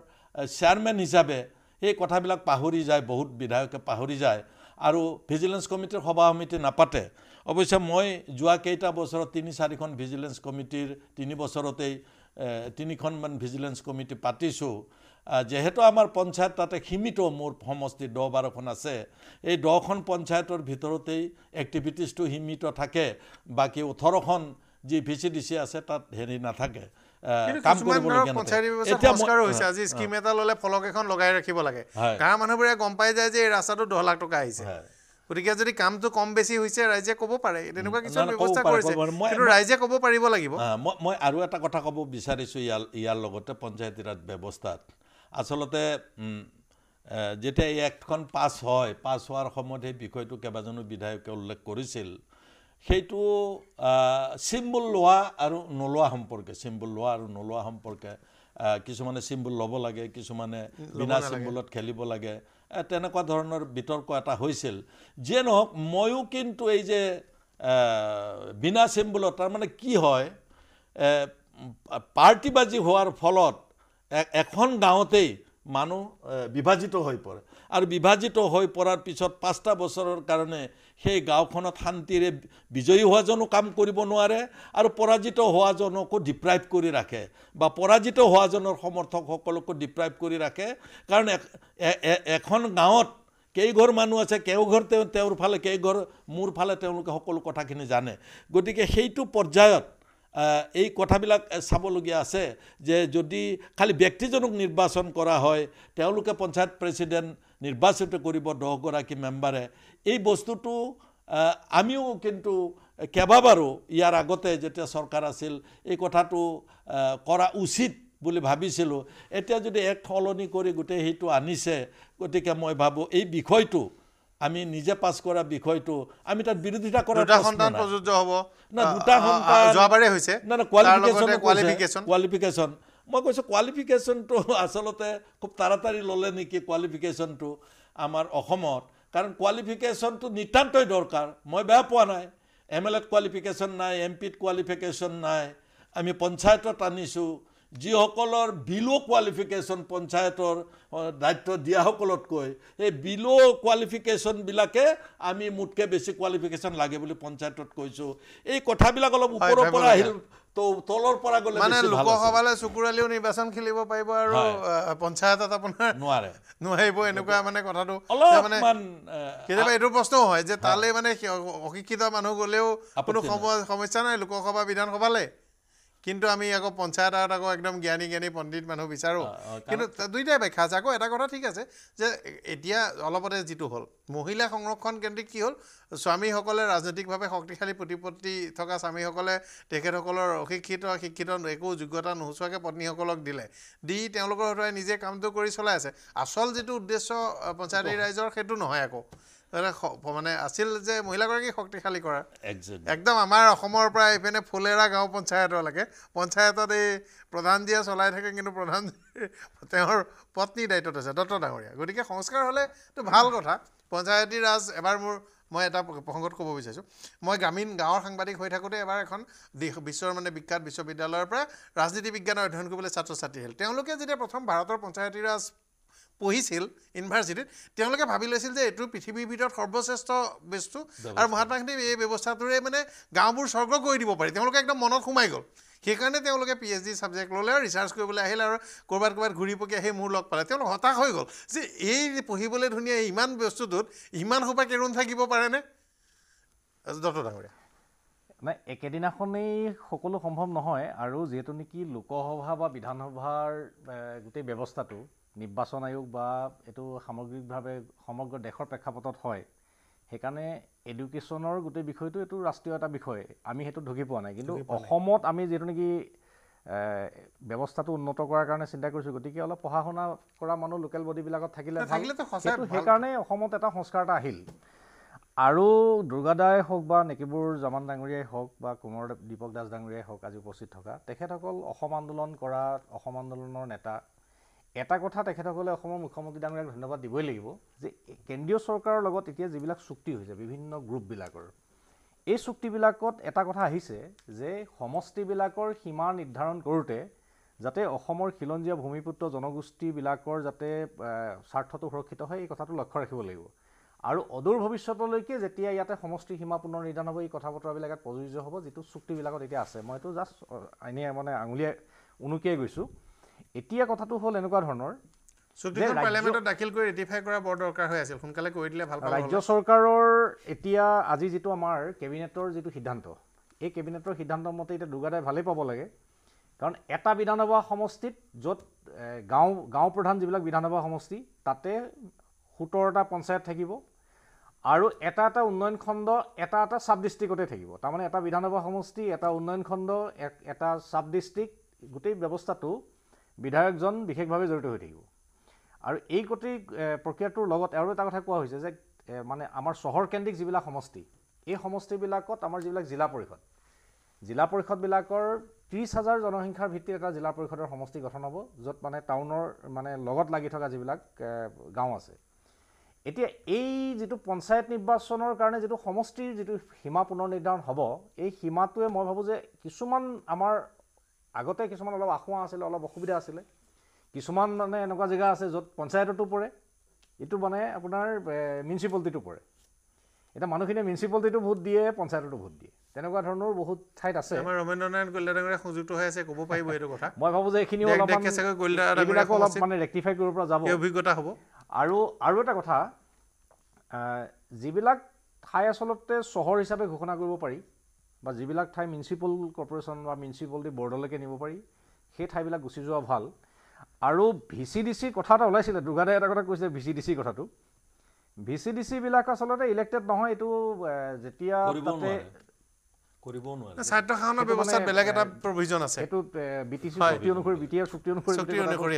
চেয়াৰমেন হিচাপে সেই কথাবিলাক পাহৰি যায় বহুত বিধায়কে পাহৰি যায় আৰু ভিজিলেঞ্চ কমিটিৰ সভা সমিতি নাপাতে অৱশ্যে মই যোৱা কেইটা বছৰত তিনি চাৰিখন ভিজিলেঞ্চ কমিটিৰ তিনি বছৰতেই তিনিখনমান ভিজিলেঞ্চ কমিটি পাতিছোঁ যিহেতু আমাৰ পঞ্চায়ত তাতে সীমিত মোৰ সমষ্টি দহ বাৰখন আছে এই দহখন পঞ্চায়তৰ ভিতৰতেই এক্টিভিটিজটো সীমিত থাকে বাকী ওঠৰখন যি ভি চি ডি চি আছে তাত হেৰি নাথাকে স্কিম এটা ল'লে ফলক এখন লগাই ৰাখিব লাগে গাঁৱৰ মানুহবোৰে গম পাই যায় যে এই ৰাস্তাটো দহ লাখ টকা আহিছে গতিকে যদি কামটো কম বেছি হৈছে ৰাইজে ক'ব পাৰে তেনেকুৱা কিছুমান ব্যৱস্থা কৰিছে কিন্তু ৰাইজে ক'ব পাৰিব লাগিব মই আৰু এটা কথা ক'ব বিচাৰিছোঁ ইয়াৰ ইয়াৰ লগতে ৰাজ ব্যৱস্থাত আচলতে যেতিয়া এই এক্টখন পাছ হয় পাছ হোৱাৰ সময়ত সেই বিষয়টো কেইবাজনো বিধায়কে উল্লেখ কৰিছিল সেইটো চিম্বল লোৱা আৰু নোলোৱা সম্পৰ্কে চিম্বুল লোৱা আৰু নোলোৱা সম্পৰ্কে কিছুমানে চিম্বল ল'ব লাগে কিছুমানে বিনা চিম্বুলত খেলিব লাগে তেনেকুৱা ধৰণৰ বিতৰ্ক এটা হৈছিল যিয়ে নহওক ময়ো কিন্তু এই যে বিনা চিম্বলত তাৰমানে কি হয় পাৰ্টিবাজী হোৱাৰ ফলত এখন গাঁৱতেই মানুহ বিভাজিত হৈ পৰে আৰু বিভাজিত হৈ পৰাৰ পিছত পাঁচটা বছৰৰ কাৰণে সেই গাঁওখনত শান্তিৰে বিজয়ী হোৱাজনো কাম কৰিব নোৱাৰে আৰু পৰাজিত হোৱাজনকো ডিপ্ৰাইভ কৰি ৰাখে বা পৰাজিত হোৱাজনৰ সমৰ্থকসকলকো ডিপ্ৰাইভ কৰি ৰাখে কাৰণ এখন গাঁৱত কেইঘৰ মানুহ আছে কেওঘৰ তেওঁ তেওঁৰ ফালে কেইঘৰ মোৰ ফালে তেওঁলোকে সকলো কথাখিনি জানে গতিকে সেইটো পৰ্যায়ত এই কথাবিলাক চাবলগীয়া আছে যে যদি খালী ব্যক্তিজনক নিৰ্বাচন কৰা হয় তেওঁলোকে পঞ্চায়ত প্ৰেচিডেণ্ট নিৰ্বাচিত কৰিব দহগৰাকী মেম্বাৰে এই বস্তুটো আমিও কিন্তু কেইবাবাৰো ইয়াৰ আগতে যেতিয়া চৰকাৰ আছিল এই কথাটো কৰা উচিত বুলি ভাবিছিলোঁ এতিয়া যদি এক সলনি কৰি গোটেই সেইটো আনিছে গতিকে মই ভাবোঁ এই বিষয়টো আমি নিজে পাছ কৰা বিষয়টো আমি তাত বিৰোধিতা কৰা কোৱালিফিকেশ্যন মই কৈছোঁ কোৱালিফিকেশ্যনটো আচলতে খুব তাৰাতাৰি ল'লে নেকি কোৱালিফিকেশ্যনটো আমাৰ অসমত কাৰণ কোৱালিফিকেশ্যনটো নিতান্তই দৰকাৰ মই বেয়া পোৱা নাই এম এল এত কোৱালিফিকেশ্যন নাই এম পিত কোৱালিফিকেশ্যন নাই আমি পঞ্চায়তত আনিছোঁ যিসকলৰ বিলো কোৱালিফিকেশ্যন পঞ্চায়তৰ দায়িত্ব দিয়াসকলতকৈ এই বিলো কোৱালিফিকেশ্যনবিলাকে আমি মোতকৈ বেছি কোৱালিফিকেশ্যন লাগে বুলি পঞ্চায়তত কৈছোঁ এই কথাবিলাক অলপ ওপৰৰ পৰা আহিল তলৰ পৰা গলে মানে লোকসভালে চুকুৰালিও নিৰ্বাচন খেলিব পাৰিব আৰু পঞ্চায়তত আপোনাৰ নোৱাৰে নোৱাৰিব এনেকুৱা মানে কথাটো মানে কেতিয়াবা এইটো প্ৰশ্ন হয় যে তালে মানে অশিক্ষিত মানুহ গলেও কোনো সমস্যা নাই লোকসভা বিধানসভালে কিন্তু আমি আকৌ পঞ্চায়ত আৰু আকৌ একদম জ্ঞানী জ্ঞানী পণ্ডিত মানুহ বিচাৰোঁ কিন্তু দুইটাই ব্যাখ্যা আছে আকৌ এটা কথা ঠিক আছে যে এতিয়া অলপতে যিটো হ'ল মহিলা সংৰক্ষণ কেন্দ্ৰিক কি হ'ল স্বামীসকলে ৰাজনৈতিকভাৱে শক্তিশালী প্ৰতিপত্তি থকা স্বামীসকলে তেখেতসকলৰ অশিক্ষিত শিক্ষিত একো যোগ্যতা নোহোচোৱাকৈ পত্নীসকলক দিলে দি তেওঁলোকৰ হতুৱাই নিজে কামটো কৰি চলাই আছে আচল যিটো উদ্দেশ্য পঞ্চায়তী ৰাইজৰ সেইটো নহয় আকৌ মানে আছিল যে মহিলাগৰাকী শক্তিশালী কৰা একদম আমাৰ অসমৰ পৰা ইপিনে ফুলেৰা গাঁও পঞ্চায়তলৈকে পঞ্চায়তত এই প্ৰধান দিয়ে চলাই থাকে কিন্তু প্ৰধান তেওঁৰ পত্নীৰ দায়িত্বত আছে দত্ত ডাঙৰীয়া গতিকে সংস্কাৰ হ'লেতো ভাল কথা পঞ্চায়তী ৰাজ এবাৰ মোৰ মই এটা প্ৰসংগত ক'ব বিচাৰিছোঁ মই গ্ৰামীণ গাঁৱৰ সাংবাদিক হৈ থাকোঁতে এবাৰ এখন দেশ বিশ্বৰ মানে বিখ্যাত বিশ্ববিদ্যালয়ৰ পৰা ৰাজনীতি বিজ্ঞানৰ অধ্যয়ন কৰিবলৈ ছাত্ৰ ছাত্ৰী আহিল তেওঁলোকে যেতিয়া প্ৰথম ভাৰতৰ পঞ্চায়তীৰাজ পঢ়িছিল ইউনিভাৰ্চিটিত তেওঁলোকে ভাবি লৈছিল যে এইটো পৃথিৱীৰ ভিতৰত সৰ্বশ্ৰেষ্ঠ বস্তু আৰু মহাত্মা গান্ধী এই ব্যৱস্থাটোৰে মানে গাঁওবোৰ স্বৰ্গ কৰি দিব পাৰি তেওঁলোকে একদম মনত সোমাই গ'ল সেইকাৰণে তেওঁলোকে পি এইচ ডি চাবজেক্ট ল'লে আৰু ৰিচাৰ্চ কৰিবলৈ আহিল আৰু ক'ৰবাত ক'ৰবাত ঘূৰি পকি আহি মোৰ লগ পালে তেওঁলোক হতাশ হৈ গ'ল যে এই পঢ়িবলৈ ধুনীয়া ইমান বস্তুটোত ইমান সোপা কেৰুণ থাকিব পাৰেনে দত্ত ডাঙৰীয়া মানে একেদিনাখনেই সকলো সম্ভৱ নহয় আৰু যিহেতু নেকি লোকসভা বা বিধানসভাৰ গোটেই ব্যৱস্থাটো নিৰ্বাচন আয়োগ বা এইটো সামগ্ৰিকভাৱে সমগ্ৰ দেশৰ প্ৰেক্ষাপটত হয় সেইকাৰণে এডুকেশ্যনৰ গোটেই বিষয়টো এইটো ৰাষ্ট্ৰীয় এটা বিষয় আমি সেইটো ঢুকি পোৱা নাই কিন্তু অসমত আমি যিটো নেকি ব্যৱস্থাটো উন্নত কৰাৰ কাৰণে চিন্তা কৰিছোঁ গতিকে অলপ পঢ়া শুনা কৰা মানুহ লোকেল বডিবিলাকত থাকিলে সেইকাৰণে অসমত এটা সংস্কাৰ এটা আহিল আৰু দুৰ্গাদাই হওক বা নেকিবোৰ জামান ডাঙৰীয়াই হওক বা কোমৰ দীপক দাস ডাঙৰীয়াই হওক আজি উপস্থিত থকা তেখেতসকল অসম আন্দোলন কৰা অসম আন্দোলনৰ নেতা এটা কথা তেখেতসকলে অসমৰ মুখ্যমন্ত্ৰী ডাঙৰীয়াক ধন্যবাদ দিবই লাগিব যে কেন্দ্ৰীয় চৰকাৰৰ লগত এতিয়া যিবিলাক চুক্তি হৈছে বিভিন্ন গ্ৰুপবিলাকৰ এই চুক্তিবিলাকত এটা কথা আহিছে যে সমষ্টিবিলাকৰ সীমা নিৰ্ধাৰণ কৰোঁতে যাতে অসমৰ খিলঞ্জীয়া ভূমিপুত্ৰ জনগোষ্ঠীবিলাকৰ যাতে স্বাৰ্থটো সুৰক্ষিত হয় এই কথাটো লক্ষ্য ৰাখিব লাগিব আৰু অদূৰ ভৱিষ্যতলৈকে যেতিয়া ইয়াতে সমষ্টি সীমা পুনৰ নিৰ্ধাৰণ হ'ব এই কথা বতৰাবিলাকত প্ৰযোজ্য হ'ব যিটো চুক্তিবিলাকত এতিয়া আছে মইতো জাষ্ট আইনে মানে আঙুলিয়াই উনুকিয়াই গৈছোঁ এতিয়া কথাটো হ'ল এনেকুৱা ধৰণৰ ৰাজ্য চৰকাৰৰ এতিয়া আজি যিটো আমাৰ কেবিনেটৰ যিটো সিদ্ধান্ত এই কেবিনেটৰ সিদ্ধান্ত মতে এতিয়া দুৰ্গাদাই ভালেই পাব লাগে কাৰণ এটা বিধানসভা সমষ্টিত য'ত গাঁও গাঁও প্ৰধান যিবিলাক বিধানসভা সমষ্টি তাতে সোতৰটা পঞ্চায়ত থাকিব আৰু এটা এটা উন্নয়ন খণ্ড এটা এটা চাব ডিষ্ট্ৰিক্টতে থাকিব তাৰমানে এটা বিধানসভা সমষ্টি এটা উন্নয়ন খণ্ড এটা চাব ডিষ্ট্ৰিক্ট গোটেই ব্যৱস্থাটো বিধায়কজন বিশেষভাৱে জড়িত হৈ থাকিব আৰু এই গোটেই প্ৰক্ৰিয়াটোৰ লগত আৰু এটা কথা কোৱা হৈছে যে মানে আমাৰ চহৰ কেন্দ্ৰিক যিবিলাক সমষ্টি এই সমষ্টিবিলাকত আমাৰ যিবিলাক জিলা পৰিষদ জিলা পৰিষদবিলাকৰ ত্ৰিছ হাজাৰ জনসংখ্যাৰ ভিত্তিত এটা জিলা পৰিষদৰ সমষ্টি গঠন হ'ব য'ত মানে টাউনৰ মানে লগত লাগি থকা যিবিলাক গাঁও আছে এতিয়া এই যিটো পঞ্চায়ত নিৰ্বাচনৰ কাৰণে যিটো সমষ্টিৰ যিটো সীমা পুনৰ নিৰ্ধাৰণ হ'ব এই সীমাটোৱে মই ভাবোঁ যে কিছুমান আমাৰ আগতে কিছুমান অলপ আখোৱা আছিলে অলপ অসুবিধা আছিলে কিছুমান মানে এনেকুৱা জেগা আছে য'ত পঞ্চায়ততো পৰে এইটো মানে আপোনাৰ মিউনিচিপালিটিটো পৰে এতিয়া মানুহখিনিয়ে মিউনিচিপালিটিটো ভোট দিয়ে পঞ্চায়ততো ভোট দিয়ে তেনেকুৱা ধৰণৰ বহুত ঠাইত আছে আমাৰ ৰমেন্দ্ৰ নাৰায়ণ কল্যাণ নগৰে সংযুক্ত হৈ আছে ক'ব পাৰিব এইটো কথা মই ভাবোঁ যে এইখিনিও অলপ অলপ মানে ৰেক্টিফাই কৰিব পৰা যাব অভিজ্ঞতা হ'ব আৰু আৰু এটা কথা যিবিলাক ঠাই আচলতে চহৰ হিচাপে ঘোষণা কৰিব পাৰি বা যিবিলাক ঠাই মিউনিচিপেল কৰ্পৰেশ্যন বা মিউনিচিপেলিটি বৰ্ডলৈকে নিব পাৰি সেই ঠাইবিলাক গুচি যোৱা ভাল আৰু ভি চি ডি চিৰ কথা এটা ওলাইছিলে দুৰ্গাদায় এটা কথা কৈছিলে ভি চি ডি চিৰ কথাটো ভি চি ডি চিবিলাক আচলতে ইলেক্টেড নহয় এইটো যেতিয়া হৈ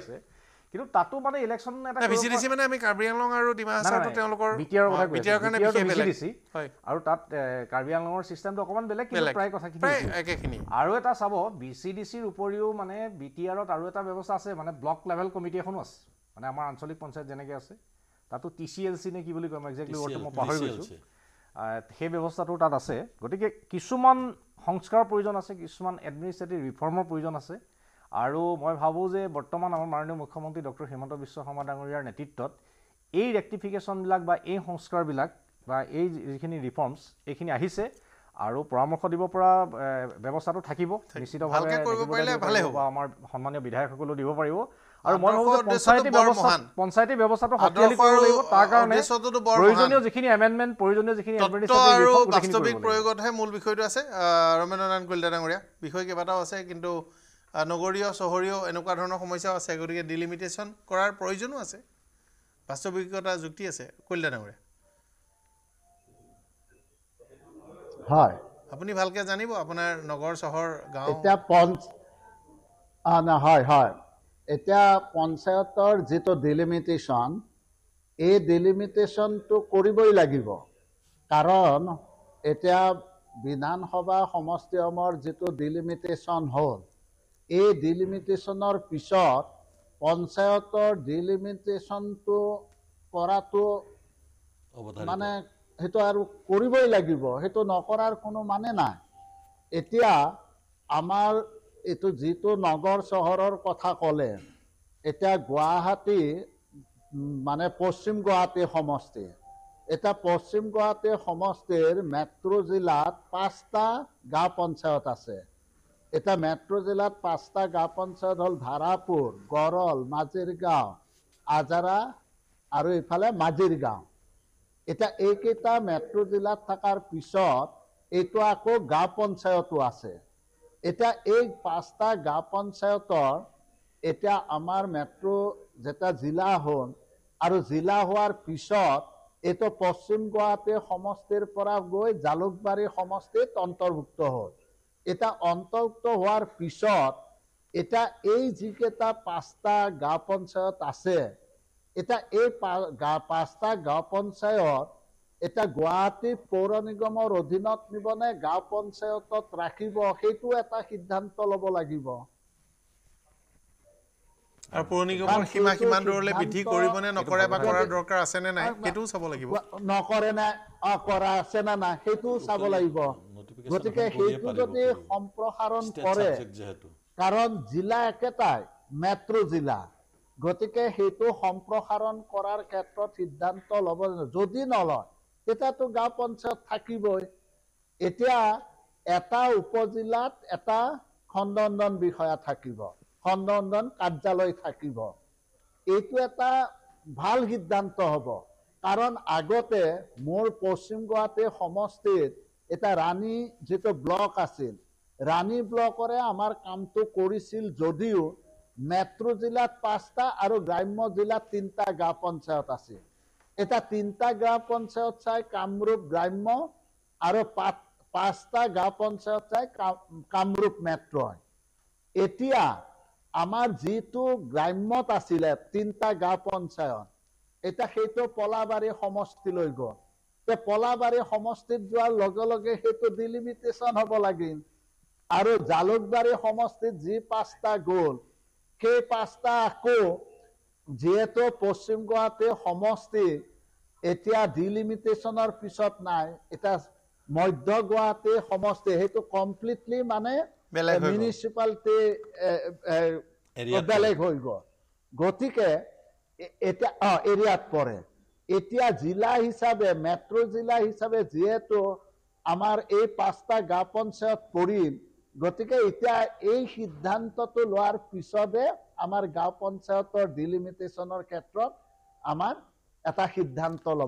আছে কিন্তু তাতো মানে ইলেকশ্যন এটা ভিচি ডিচি মানে আমি কাৰ্বি আংলং আৰু ডিমা হাছাৰটো তেওঁলোকৰ বিটিআৰৰ কথা কৈছো কাৰণে ভিচি ডিচি আৰু তাত কাৰ্বি আংলঙৰ সিস্টেমটো অকমান বেলেগ কিন্তু প্ৰায় কথা কিন্তু প্ৰায় একেখিনি আৰু এটা চাব ভিচি ডিচিৰ ওপৰিও মানে বিটিআৰত আৰু এটা ব্যৱস্থা আছে মানে ব্লক লেভেল কমিটি এখনো আছে মানে আমাৰ আঞ্চলিক পঞ্চায়ত যেনেকৈ আছে তাতো টি চি এল চি নে কি বুলি কম একজেক্টলি ৱৰ্ডটো মই পাহৰি গৈছোঁ সেই ব্যৱস্থাটো তাত আছে গতিকে কিছুমান সংস্কাৰৰ প্ৰয়োজন আছে কিছুমান এডমিনিষ্ট্ৰেটিভ ৰিফৰ্মৰ প্ৰয়োজন আছে আৰু মই ভাবোঁ যে বৰ্তমান আমাৰ মাননীয় মুখ্যমন্ত্ৰী ডক্টৰ হিমন্ত বিশ্ব শৰ্মা ডাঙৰীয়াৰ নেতৃত্বত এই ৰেক্টিফিকেশ্যনবিলাক বা এই সংস্কাৰবিলাক বা এই যিখিনি ৰিফৰ্মছ এইখিনি আহিছে আৰু পৰামৰ্শ দিব পৰা ব্যৱস্থাটো থাকিব নিশ্চিতভাৱে বা আমাৰ সন্মানীয় বিধায়কসকলেও দিব পাৰিব আৰু মই ভাবোঁ পঞ্চায়তী ব্যৱস্থা পঞ্চায়তী ব্যৱস্থাটো শক্তিশালী কৰিব লাগিব তাৰ কাৰণে প্ৰয়োজনীয় যিখিনি এমেণ্ডমেণ্ট প্ৰয়োজনীয় যিখিনি এডমিনিষ্ট্ৰেটিভ প্ৰয়োগতহে মূল বিষয়টো আছে ৰমেন্দ্ৰ নাৰায়ণ কলিতা ডাঙৰীয়া বিষয় কেইবাটাও আছে কিন্তু নগৰীয় চহৰীয় এনেকুৱা ধৰণৰ সমস্যাও আছে গতিকে ডিলিমিটেশ্যন কৰাৰ প্ৰয়োজনো আছে বাস্তৱিকতা যুক্তি আছে কল্যাণগৰে হয় আপুনি ভালকে জানিব আপোনাৰ নগৰ চহৰ গাঁও এতিয়া পঞ্চ হয় হয় এতিয়া পঞ্চায়তৰ যিটো ডিলিমিটেশ্যন এই ডিলিমিটেশ্যনটো কৰিবই লাগিব কাৰণ এতিয়া বিধানসভা সমষ্টিসমূহৰ যিটো ডিলিমিটেশ্যন হ'ল এই ডিলিমিটেশ্যনৰ পিছত পঞ্চায়তৰ ডিলিমিটেশ্যনটো কৰাটো মানে সেইটো আৰু কৰিবই লাগিব সেইটো নকৰাৰ কোনো মানে নাই এতিয়া আমাৰ এইটো যিটো নগৰ চহৰৰ কথা ক'লে এতিয়া গুৱাহাটী মানে পশ্চিম গুৱাহাটী সমষ্টি এতিয়া পশ্চিম গুৱাহাটী সমষ্টিৰ মেট্ৰ' জিলাত পাঁচটা গাঁও পঞ্চায়ত আছে এটা মেট্রো জেলার পাঁচটা গাঁও পঞ্চায়ত হল ধারাপুর গরল মাঝের গাঁও আজারা আৰু এইফালে মাজিৰ গাঁও এতিয়া এইকেইটা মেট্ৰ' জিলাত থকাৰ পিছত এইটো আকৌ গাঁও পঞ্চায়তো আছে এতিয়া এই পাঁচটা গাঁও পঞ্চায়তৰ এতিয়া আমাৰ মেট্ৰ' যেতিয়া জিলা হ'ল আৰু জিলা হোৱাৰ পিছত এইটো পশ্চিম গুৱাহাটী সমষ্টিৰ পৰা গৈ জালুকবাৰী সমষ্টিত অন্তৰ্ভুক্ত হ'ল এটা অন্তৰ্ভুক্ত হোৱাৰ পিছত এটা এই যিকেইটা পাঁচটা গাঁও পঞ্চায়ত আছে এটা এই পাঁচটা গাঁও পঞ্চায়ত এটা গুৱাহাটী পৌৰ নিগমৰ অধীনত নিবনে গাঁও পঞ্চায়তত ৰাখিব সেইটো এটা সিদ্ধান্ত ল'ব লাগিব নকৰে নে অকৰা আছেনে নাই সেইটোও চাব লাগিব গতিকে সেইটো যদি সম্প্ৰসাৰণ কৰে যিহেতু কাৰণ জিলা একেটাই মেট্ৰ' জিলা গতিকে সেইটো সম্প্ৰসাৰণ কৰাৰ ক্ষেত্ৰত সিদ্ধান্ত ল'ব যদি নলয় তেতিয়াতো গাঁও পঞ্চায়ত থাকিবই এতিয়া এটা উপজিলাত এটা খণ্ডন বিষয়া থাকিব খণ্ডন কাৰ্যালয় থাকিব এইটো এটা ভাল সিদ্ধান্ত হ'ব কাৰণ আগতে মোৰ পশ্চিম গুৱাহাটী সমষ্টিত এটা রানী যেটো ব্লক আছিল ৰাণী ব্লকৰে আমাৰ কামটো কৰিছিল যদিও মেট্ৰ' জিলাত পাঁচটা আৰু গ্ৰাম্য জিলাত তিনিটা গাঁও পঞ্চায়ত আছে এটা তিনিটা গাঁও পঞ্চায়ত চাই কামৰূপ গ্ৰাম্য আৰু পাঁচটা গাঁও পঞ্চায়ত চাই কামৰূপ মেট্ৰ' এতিয়া আমাৰ যিটো গ্ৰাম্যত আছিলে তিনিটা গাঁও পঞ্চায়ত এতিয়া সেইটো পলাবাৰী সমষ্টিলৈ গ'ল যে পলাবাৰী সমষ্টিত যোৱাৰ লগে লগে সেইটো ডিলিমিটেশ্যন হ'ব লাগিল আৰু জালুকবাৰী সমষ্টিত যি পাঁচটা গ'ল সেই পাঁচটা আকৌ যিহেতু পশ্চিম গুৱাহাটী সমষ্টি এতিয়া ডিলিমিটেশ্যনৰ পিছত নাই এতিয়া মধ্য গুৱাহাটী সমষ্টি সেইটো কমপ্লিটলি মানে মিউনিচিপালিটি বেলেগ হৈ গ'ল গতিকে এতিয়া অ এৰিয়াত পৰে এতিয়া জিলা হিচাপে মেট্ৰ' জিলা হিচাপে যিহেতু আমাৰ এই পাঁচটা গাঁও পঞ্চায়ত পৰিল গতিকে এতিয়া এই সিদ্ধান্তটো লোৱাৰ পিছতে আমাৰ গাঁও পঞ্চায়তৰ ডিলিমিটেশ্যনৰ ক্ষেত্ৰত আমাৰ এটা সিদ্ধান্ত ল'ব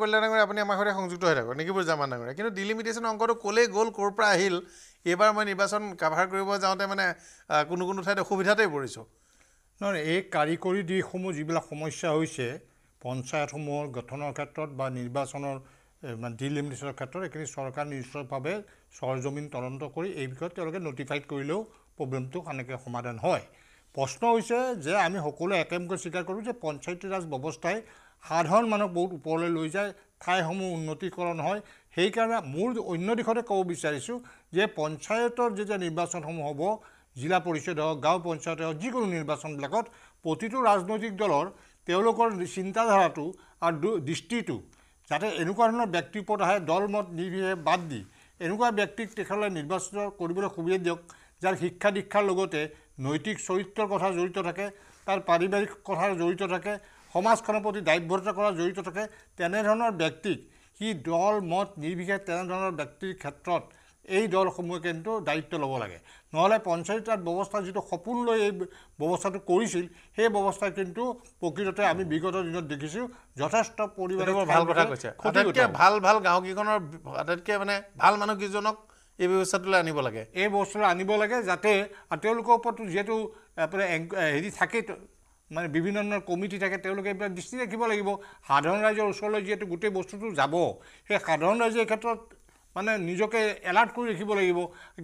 কল্যাণ আপুনি আমাৰ সৈতে সংযুক্ত হৈ থাকক নেকি বুজাম ডাঙৰীয়া কিন্তু ডিলিমিটেশ্যন অংকটো ক'লেই গ'ল ক'ৰ পৰা আহিল এইবাৰ মই নিৰ্বাচন কাভাৰ কৰিব যাওঁতে মানে কোনো কোনো ঠাইত অসুবিধাতেই পৰিছোঁ নহয় এই কাৰিকৰী দিশসমূহ যিবিলাক সমস্যা হৈছে পঞ্চায়তসমূহৰ গঠনৰ ক্ষেত্ৰত বা নিৰ্বাচনৰ মানে ডিলিমিটেশ্যনৰ ক্ষেত্ৰত এইখিনি চৰকাৰ নিশ্চয়ভাৱে চৰজমিন তদন্ত কৰি এই বিষয়ত তেওঁলোকে নটিফাইড কৰিলেও প্ৰব্লেমটো এনেকৈ সমাধান হয় প্ৰশ্ন হৈছে যে আমি সকলোৱে একেমুখে স্বীকাৰ কৰোঁ যে পঞ্চায়ত ৰাজ ব্যৱস্থাই সাধাৰণ মানুহক বহুত ওপৰলৈ লৈ যায় ঠাইসমূহ উন্নতিকৰণ হয় সেইকাৰণে মোৰ অন্য দিশতে ক'ব বিচাৰিছোঁ যে পঞ্চায়তৰ যেতিয়া নিৰ্বাচনসমূহ হ'ব জিলা পৰিষদ হওক গাঁও পঞ্চায়তে হওক যিকোনো নিৰ্বাচনবিলাকত প্ৰতিটো ৰাজনৈতিক দলৰ তেওঁলোকৰ চিন্তাধাৰাটো আৰু দৃষ্টিটো যাতে এনেকুৱা ধৰণৰ ব্যক্তিৰ ওপৰত আহে দল মত নিৰ্বিশেষে বাদ দি এনেকুৱা ব্যক্তিক তেখেতলৈ নিৰ্বাচিত কৰিবলৈ সুবিধা দিয়ক যাৰ শিক্ষা দীক্ষাৰ লগতে নৈতিক চৰিত্ৰৰ কথা জড়িত থাকে তাৰ পাৰিবাৰিক কথা জড়িত থাকে সমাজখনৰ প্ৰতি দায়িত্বতা কৰা জড়িত থাকে তেনেধৰণৰ ব্যক্তিক সি দল মত নিৰ্বিশেষ তেনেধৰণৰ ব্যক্তিৰ ক্ষেত্ৰত এই দলসমূহে কিন্তু দায়িত্ব ল'ব লাগে নহ'লে পঞ্চায়ত পঞ্চায়তৰ ব্যৱস্থা যিটো সপোন লৈ এই ব্যৱস্থাটো কৰিছিল সেই ব্যৱস্থা কিন্তু প্ৰকৃততে আমি বিগত দিনত দেখিছোঁ যথেষ্ট পৰিমাণে ভাল কথা কৈছে আটাইতকৈ ভাল ভাল গাঁওকেইখনৰ আটাইতকৈ মানে ভাল মানুহকেইজনক এই ব্যৱস্থাটোলৈ আনিব লাগে এই ব্যৱস্থালৈ আনিব লাগে যাতে আৰু তেওঁলোকৰ ওপৰতো যিহেতু হেৰি থাকে মানে বিভিন্ন ধৰণৰ কমিটি থাকে তেওঁলোকে এইবিলাক দৃষ্টি ৰাখিব লাগিব সাধাৰণ ৰাইজৰ ওচৰলৈ যিহেতু গোটেই বস্তুটো যাব সেই সাধাৰণ ৰাইজে এই ক্ষেত্ৰত মানে নিজকে এলাৰ্ট কৰি ৰাখিব লাগিব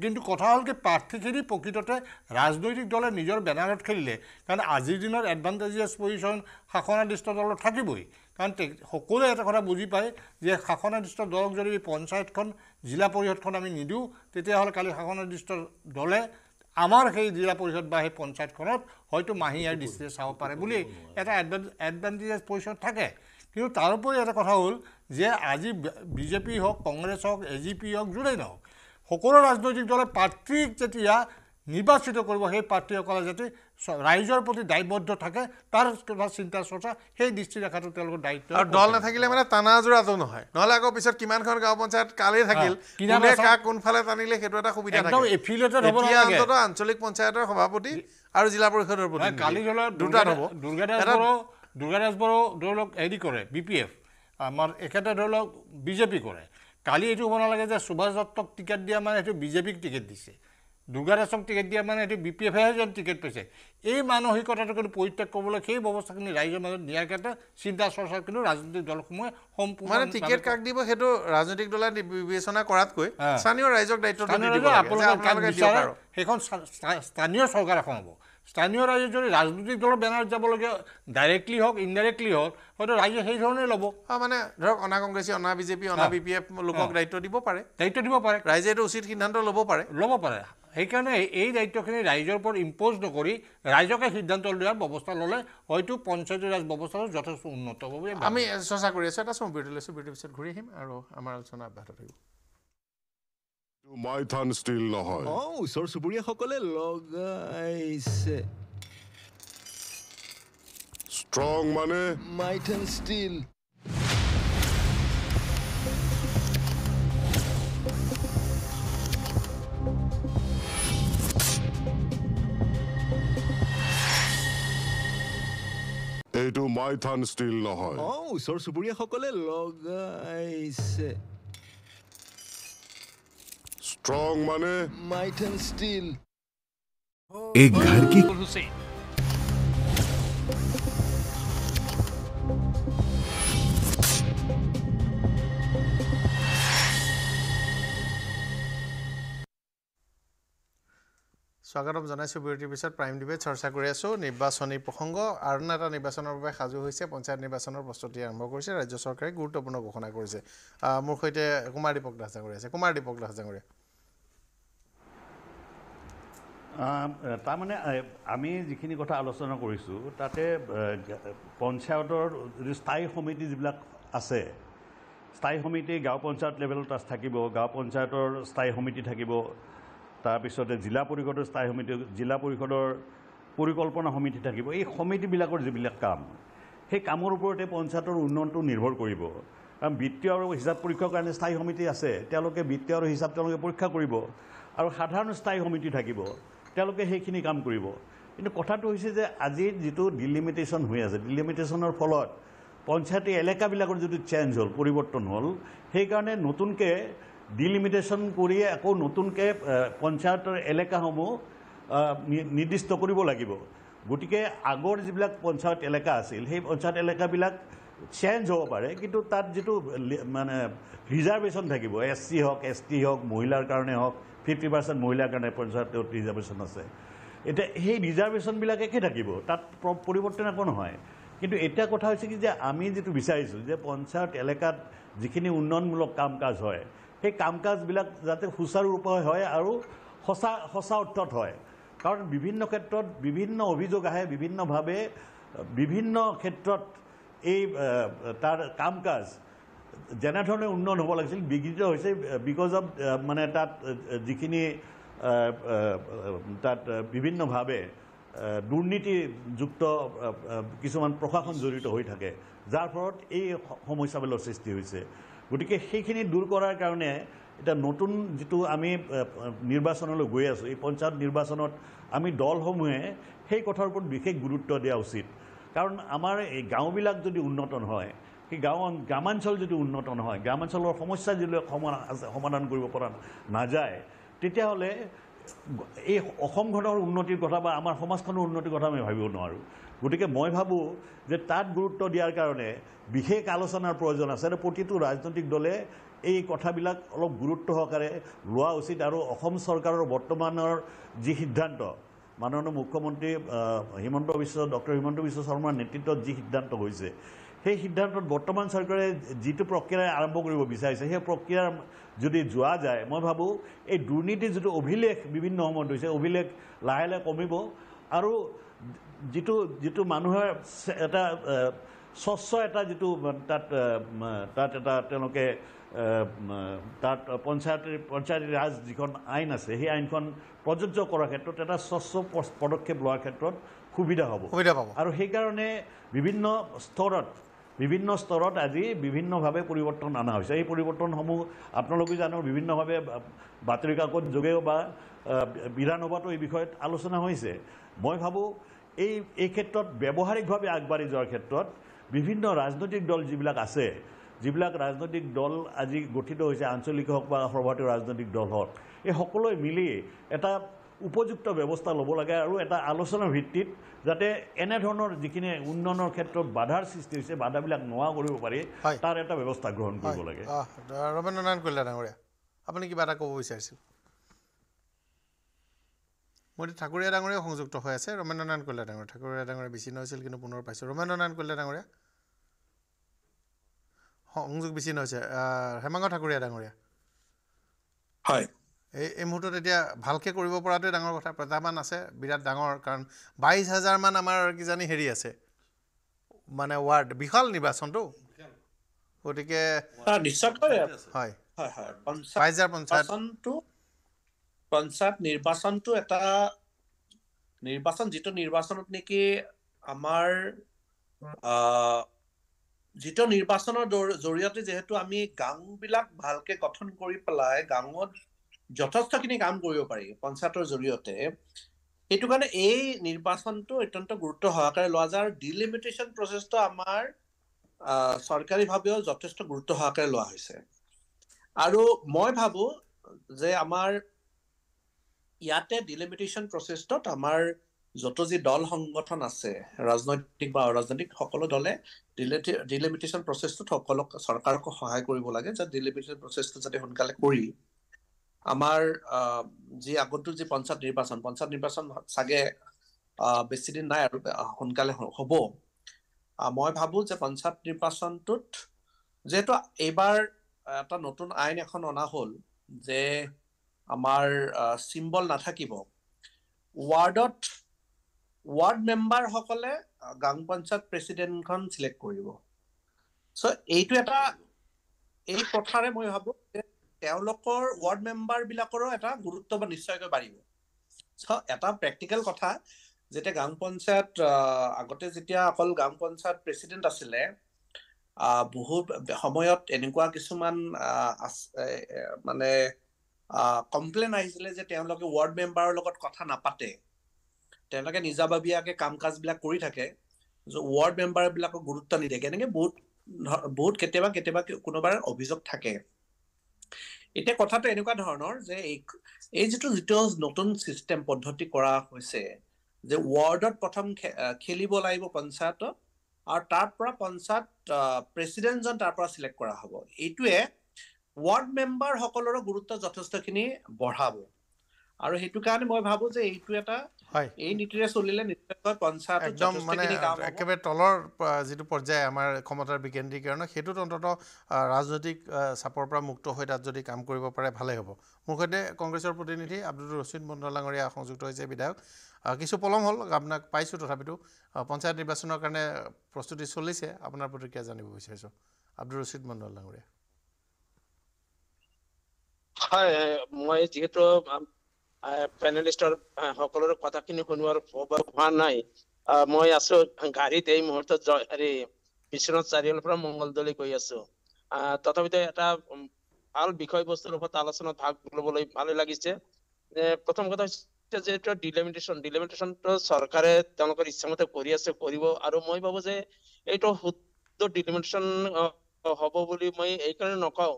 কিন্তু কথা হ'ল কি প্ৰাৰ্থীখিনি প্ৰকৃততে ৰাজনৈতিক দলে নিজৰ বেনাৰত খেলিলে কাৰণ আজিৰ দিনত এডভান্টেজিয়াছ পজিশ্যন শাসনাধিষ্ঠ দলত থাকিবই কাৰণ সকলোৱে এটা কথা বুজি পায় যে শাসনাধিষ্ঠ দলক যদি পঞ্চায়তখন জিলা পৰিষদখন আমি নিদিওঁ তেতিয়াহ'লে কালি শাসনাধিষ্ঠ দলে আমাৰ সেই জিলা পৰিষদ বা সেই পঞ্চায়তখনত হয়তো মাহিয়াৰ দৃষ্টিৰে চাব পাৰে বুলি এটা এডভান এডভান্টেজিয়াছ পজিশ্যন থাকে কিন্তু তাৰোপৰি এটা কথা হ'ল যে আজি বিজেপি হওক কংগ্ৰেছ হওক এ জি পি হওক যোনেই নহওক সকলো ৰাজনৈতিক দলে প্ৰাৰ্থীক যেতিয়া নিৰ্বাচিত কৰিব সেই প্ৰাৰ্থীসকলে যদি ৰাইজৰ প্ৰতি দায়বদ্ধ থাকে তাৰ কিবা চিন্তা চৰ্চা সেই দৃষ্টি দৃষ্টিৰেখাটো তেওঁলোকৰ দায়িত্ব আৰু দল নাথাকিলে মানে টানা যোৰাটো নহয় নহ'লে আকৌ পিছত কিমানখন গাঁও পঞ্চায়ত কালেই থাকিল কোনফালে টানিলে সেইটো এটা সুবিধা আঞ্চলিক পঞ্চায়তৰ সভাপতি আৰু জিলা পৰিষদৰ কালি ধৰি লওক দুৰ্গা দাস দুৰ্গা দুৰ্গা দাস বড়ো ধৰি লওক হেৰি কৰে বি পি এফ আমাৰ একেটা ধৰি লওক বিজেপি কৰে কালি এইটো হ'ব নালাগে যে সুভাষ দত্তক টিকেট দিয়া মানে সেইটো বিজেপিক টিকেট দিছে দুৰ্গা দাসক টিকেট দিয়া মানে সেইটো বি পি এফেহে যেন টিকেট পাইছে এই মানসিকতাটো কিন্তু পৰিত্যাগ কৰিবলৈ সেই ব্যৱস্থাখিনি ৰাইজৰ মাজত নিয়াৰ ক্ষেত্ৰত চিন্তা চৰ্চা কিন্তু ৰাজনৈতিক দলসমূহে সম্পূৰ্ণ মানে টিকেট কাক দিব সেইটো ৰাজনৈতিক দলে বিবেচনা কৰাতকৈ স্থানীয় ৰাইজক দায়িত্ব সেইখন স্থানীয় চৰকাৰ এখন হ'ব স্থানীয় ৰাইজে যদি ৰাজনৈতিক দলৰ বেনাৰত যাবলগীয়া ডাইৰেক্টলি হওক ইনডাইৰেক্টলি হওক হয়তো ৰাইজে সেইধৰণে ল'ব মানে ধৰক অনা কংগ্ৰেছী অনা বিজেপি অনা বি পি এফ লোকক দায়িত্ব দিব পাৰে দায়িত্ব দিব পাৰে ৰাইজে এইটো উচিত সিদ্ধান্ত ল'ব পাৰে ল'ব পাৰে সেইকাৰণে এই দায়িত্বখিনি ৰাইজৰ ওপৰত ইম্প'জ নকৰি ৰাইজকে সিদ্ধান্ত লোৱাৰ ব্যৱস্থা ল'লে হয়তো পঞ্চায়তী ৰাজ ব্যৱস্থাটো যথেষ্ট উন্নত হ'ব বুলি আমি চৰ্চা কৰি আছোঁ এটা চাওঁ বিৰতি লৈছোঁ বিৰতিৰ পিছত ঘূৰি আহিম আৰু আমাৰ আলোচনা অব্যাহত থাকিব মাই থান ষ্টিল নহয় অ ওচৰ চুবুৰীয়াসকলে লগাইছে ষ্ট্ৰং মানে মাই থান ষ্টিল এইটো মাই থান ষ্টিল নহয় অ ওচৰ চুবুৰীয়াসকলে লগাইছে एक घर की স্বাগতম জানাইছোঁ বিৰতিৰ পিছত প্ৰাইম টিভিত চৰ্চা কৰি আছোঁ নিৰ্বাচনী প্ৰসংগ আৰু এটা নিৰ্বাচনৰ বাবে সাজু হৈছে পঞ্চায়ত নিৰ্বাচনৰ প্ৰস্তুতি আৰম্ভ কৰিছে ৰাজ্য চৰকাৰে গুৰুত্বপূৰ্ণ ঘোষণা কৰিছে মোৰ সৈতে কুমাৰ দীপক দাস ডাঙৰীয়া আছে কুমাৰ দীপক দাস ডাঙৰীয়া তাৰমানে আমি যিখিনি কথা আলোচনা কৰিছোঁ তাতে পঞ্চায়তৰ যি স্থায়ী সমিতি যিবিলাক আছে স্থায়ী সমিতি গাঁও পঞ্চায়ত লেভেলত তাত থাকিব গাঁও পঞ্চায়তৰ স্থায়ী সমিতি থাকিব তাৰপিছতে জিলা পৰিষদৰ স্থায়ী সমিতি জিলা পৰিষদৰ পৰিকল্পনা সমিতি থাকিব এই সমিতিবিলাকৰ যিবিলাক কাম সেই কামৰ ওপৰতে পঞ্চায়তৰ উন্নয়নটো নিৰ্ভৰ কৰিব কাৰণ বিত্তীয় আৰু হিচাপ পৰীক্ষাৰ কাৰণে স্থায়ী সমিতি আছে তেওঁলোকে বিত্তীয় আৰু হিচাপ তেওঁলোকে পৰীক্ষা কৰিব আৰু সাধাৰণ স্থায়ী সমিতি থাকিব তেওঁলোকে সেইখিনি কাম কৰিব কিন্তু কথাটো হৈছে যে আজি যিটো ডিলিমিটেশ্যন হৈ আছে ডিলিমিটেশ্যনৰ ফলত পঞ্চায়তী এলেকাবিলাকৰ যিটো চেঞ্জ হ'ল পৰিৱৰ্তন হ'ল সেইকাৰণে নতুনকৈ ডিলিমিটেশ্যন কৰি আকৌ নতুনকৈ পঞ্চায়তৰ এলেকাসমূহ নিৰ্দিষ্ট কৰিব লাগিব গতিকে আগৰ যিবিলাক পঞ্চায়ত এলেকা আছিল সেই পঞ্চায়ত এলেকাবিলাক চেঞ্জ হ'ব পাৰে কিন্তু তাত যিটো মানে ৰিজাৰ্ভেশ্যন থাকিব এছ চি হওক এছ টি হওক মহিলাৰ কাৰণে হওক ফিফটি পাৰ্চেণ্ট মহিলাৰ কাৰণে পঞ্চায়তত ৰিজাৰ্ভেশ্যন আছে এতিয়া সেই ৰিজাৰ্ভেশ্যনবিলাক একে থাকিব তাত পৰিৱৰ্তন একো নহয় কিন্তু এতিয়া কথা হৈছে কি যে আমি যিটো বিচাৰিছোঁ যে পঞ্চায়ত এলেকাত যিখিনি উন্নয়নমূলক কাম কাজ হয় সেই কাম কাজবিলাক যাতে সুচাৰুৰূপে হয় আৰু সঁচা সঁচা অৰ্থত হয় কাৰণ বিভিন্ন ক্ষেত্ৰত বিভিন্ন অভিযোগ আহে বিভিন্নভাৱে বিভিন্ন ক্ষেত্ৰত এই তাৰ কাম কাজ যেনেধৰণে উন্নয়ন হ'ব লাগিছিল বিঘিত হৈছে বিকজ অফ মানে তাত যিখিনি তাত বিভিন্নভাৱে দুৰ্নীতিযুক্ত কিছুমান প্ৰশাসন জড়িত হৈ থাকে যাৰ ফলত এই সমস্যাবিলাক সৃষ্টি হৈছে গতিকে সেইখিনি দূৰ কৰাৰ কাৰণে এতিয়া নতুন যিটো আমি নিৰ্বাচনলৈ গৈ আছোঁ এই পঞ্চায়ত নিৰ্বাচনত আমি দলসমূহে সেই কথাৰ ওপৰত বিশেষ গুৰুত্ব দিয়া উচিত কাৰণ আমাৰ এই গাঁওবিলাক যদি উন্নত হয় সেই গাঁও গ্ৰামাঞ্চল যদি উন্নত নহয় গ্ৰামাঞ্চলৰ সমস্যা যদি সমাধান কৰিব পৰা নাযায় তেতিয়াহ'লে এই অসমখনৰ উন্নতিৰ কথা বা আমাৰ সমাজখনৰ উন্নতিৰ কথা আমি ভাবিব নোৱাৰোঁ গতিকে মই ভাবোঁ যে তাত গুৰুত্ব দিয়াৰ কাৰণে বিশেষ আলোচনাৰ প্ৰয়োজন আছে আৰু প্ৰতিটো ৰাজনৈতিক দলে এই কথাবিলাক অলপ গুৰুত্ব সহকাৰে লোৱা উচিত আৰু অসম চৰকাৰৰ বৰ্তমানৰ যি সিদ্ধান্ত মাননীয় মুখ্যমন্ত্ৰী হিমন্ত বিশ্ব ডক্টৰ হিমন্ত বিশ্ব শৰ্মাৰ নেতৃত্বত যি সিদ্ধান্ত হৈছে সেই সিদ্ধান্তত বৰ্তমান চৰকাৰে যিটো প্ৰক্ৰিয়া আৰম্ভ কৰিব বিচাৰিছে সেই প্ৰক্ৰিয়াৰ যদি যোৱা যায় মই ভাবোঁ এই দুৰ্নীতিৰ যিটো অভিলেখ বিভিন্ন সময়ত হৈছে অভিলেখ লাহে লাহে কমিব আৰু যিটো যিটো মানুহে এটা স্বচ্ছ এটা যিটো তাত তাত এটা তেওঁলোকে তাত পঞ্চায়ত পঞ্চায়ত ৰাজ যিখন আইন আছে সেই আইনখন প্ৰযোজ্য কৰাৰ ক্ষেত্ৰত এটা স্বচ্ছ পদক্ষেপ লোৱাৰ ক্ষেত্ৰত সুবিধা হ'ব সুবিধা পাব আৰু সেইকাৰণে বিভিন্ন স্তৰত বিভিন্ন স্তৰত আজি বিভিন্নভাৱে পৰিৱৰ্তন অনা হৈছে এই পৰিৱৰ্তনসমূহ আপোনালোকে জানো বিভিন্নভাৱে বাতৰি কাকত যোগেও বা বিধানসভাতো এই বিষয়ত আলোচনা হৈছে মই ভাবোঁ এই এই ক্ষেত্ৰত ব্যৱহাৰিকভাৱে আগবাঢ়ি যোৱাৰ ক্ষেত্ৰত বিভিন্ন ৰাজনৈতিক দল যিবিলাক আছে যিবিলাক ৰাজনৈতিক দল আজি গঠিত হৈছে আঞ্চলিক হওক বা সৰ্বভাৰতীয় ৰাজনৈতিক দল হওক এই সকলোৱে মিলি এটা উপযুক্ত ব্যৱস্থা ল'ব লাগে আৰু এটা আলোচনাৰ ভিত্তিত যাতে এনেধৰণৰ যিখিনি উন্নয়নৰ ক্ষেত্ৰত বাধাৰ সৃষ্টি হৈছে বাধাবিলাক নোহোৱা কৰিব পাৰি তাৰ এটা ব্যৱস্থা গ্ৰহণ কৰিব লাগে ৰমেন্দ্ৰ নাৰায়ণ কলিতা ডাঙৰীয়া আপুনি কিবা এটা ক'ব বিচাৰিছিল মই ঠাকুৰীয়া ডাঙৰীয়া সংযুক্ত হৈ আছে ৰমেন্দ্ৰ নাৰায়ণ কলিতা ডাঙৰীয়া ঠাকুৰীয়া ডাঙৰীয়া বেছি হৈছিল কিন্তু পুনৰ পাইছোঁ ৰমেন্দ্ৰ নাৰায়ণ কলিতা ডাঙৰীয়া সংযোগ বেছি হৈছে হেমাংগ ঠাকুৰীয়া ডাঙৰীয়া হয় এই এই মুহূৰ্তত এতিয়া ভালকৈ কৰিব পৰাটোৱে ডাঙৰ কথা প্ৰত্যাহ্বান আছে বিৰাট ডাঙৰ কাৰণ বাইছ হাজাৰমান আমাৰ কিজানি হেৰি আছে মানে ৱাৰ্ড বিশাল নিৰ্বাচনটো গতিকে পঞ্চায়ত নিৰ্বাচনটো এটা নিৰ্বাচন যিটো নিৰ্বাচনত নেকি আমাৰ যিটো নিৰ্বাচনৰ জৰিয়তে যিহেতু আমি গাঁওবিলাক ভালকে গঠন কৰি পেলাই গাঁৱত যথেষ্টখিনি কাম কৰিব পাৰি পঞ্চায়তৰ জৰিয়তে সেইটো কাৰণে এই নিৰ্বাচনটো অত্যন্ত গুৰুত্ব সহকাৰে লোৱা যায় আৰু ডিলিমিটেশ্যন প্ৰচেছটো আমাৰ চৰকাৰীভাৱেও যথেষ্ট গুৰুত্ব সহকাৰে লোৱা হৈছে আৰু মই ভাবোঁ যে আমাৰ ইয়াতে ডিলিমিটেশ্যন প্ৰচেছটোত আমাৰ যত যি দল সংগঠন আছে ৰাজনৈতিক বা অৰাজনৈতিক সকলো দলে ডিলিমিটেশ্যন প্ৰচেছটোত সকলোক চৰকাৰকো সহায় কৰিব লাগে যে ডিলিমিটেশ্যন প্ৰচেছটো যাতে সোনকালে কৰি আমাৰ যি আগতো যি পঞ্চায়ত নিৰ্বাচন পঞ্চায়ত নিৰ্বাচন চাগে বেছিদিন নাই আৰু সোনকালে হ'ব মই ভাবোঁ যে পঞ্চায়ত নিৰ্বাচনটোত যিহেতু এইবাৰ এটা নতুন আইন এখন অনা হ'ল যে আমাৰ চিম্বল নাথাকিব ৱাৰ্ডত ৱাৰ্ড মেম্বাৰসকলে গাং পঞ্চায়ত প্ৰেচিডেণ্টখন চিলেক্ট কৰিব চ' এইটো এটা এই কথাৰে মই ভাবোঁ যে তেওঁলোকৰ ৱাৰ্ড বিলাকৰো এটা গুৰুত্ব নিশ্চয়কৈ বাঢ়িব চ' এটা প্ৰেক্টিকেল কথা যেতিয়া গাঁও পঞ্চায়ত আগতে যেতিয়া অকল গাঁও পঞ্চায়ত প্ৰেচিডেণ্ট আছিলে বহু সময়ত এনেকুৱা কিছুমান মানে কমপ্লেইন আহিছিলে যে তেওঁলোকে ৱাৰ্ড মেম্বাৰৰ লগত কথা নাপাতে তেওঁলোকে নিজাববীয়াকে কাম কাজবিলাক কৰি থাকে ৱাৰ্ড মেম্বাৰবিলাকক গুৰুত্ব নিদিয়ে এনেকৈ বহুত বহুত কেতিয়াবা কেতিয়াবা কোনোবাৰ অভিযোগ থাকে এতিয়া কথাটো এনেকুৱা ধৰণৰ যে এই যিটো যিটো নতুন চিষ্টেম পদ্ধতি কৰা হৈছে যে ৱাৰ্ডত প্ৰথম খেলিব লাগিব পঞ্চায়তত আৰু তাৰ পৰা পঞ্চায়ত প্ৰেচিডেণ্টজন তাৰ পৰা চিলেক্ট কৰা হ'ব এইটোৱে ৱাৰ্ড মেম্বাৰসকলৰো গুৰুত্ব যথেষ্টখিনি বঢ়াব আৰু সেইটো কাৰণে মই ভাবোঁ যে এইটো এটা এই নীতিৰে চলিলে নিশ্চয়কৈ পঞ্চায়ত একদম মানে একেবাৰে তলৰ যিটো পৰ্যায় আমাৰ ক্ষমতাৰ বিকেন্দ্ৰীকৰণৰ সেইটোত অন্তত ৰাজনৈতিক চাপৰ পৰা মুক্ত হৈ তাত যদি কাম কৰিব পাৰে ভালেই হ'ব মোৰ সৈতে কংগ্ৰেছৰ প্ৰতিনিধি আব্দুল ৰচিদ বন্দৰলাঙৰীয়া সংযুক্ত হৈছে বিধায়ক কিছু পলম হ'ল আপোনাক পাইছোঁ তথাপিতো পঞ্চায়ত নিৰ্বাচনৰ কাৰণে প্ৰস্তুতি চলিছে আপোনাৰ প্ৰতিক্ৰিয়া জানিব বিচাৰিছোঁ আব্দুল ৰচিদ মন্দৰলাঙৰীয়া হয় মই যিহেতু পেনেলিষ্টৰ সকলোৰে কথাখিনি শুনোৱাৰ সৌভাগ্য হোৱা নাই মই আছো গাড়ীত এই মুহূৰ্তত হেৰি বিশ্বনাথ চাৰিআলিৰ পৰা মংগলদলি কৈ আছো তথাপিতো এটা ভাল বিষয়বস্তুৰ ওপৰত আলোচনাত ভাগ ল'বলৈ ভালেই লাগিছে প্ৰথম কথা হৈছে যিহেতু ডিলিমিটেশ্যন ডিলিমিটেশ্যনটো চৰকাৰে তেওঁলোকৰ ইচ্ছামতে কৰি আছে কৰিব আৰু মই ভাবোঁ যে এইটো শুদ্ধ ডিলিমিটেশ্যন হ'ব বুলি মই এইকাৰণে নকওঁ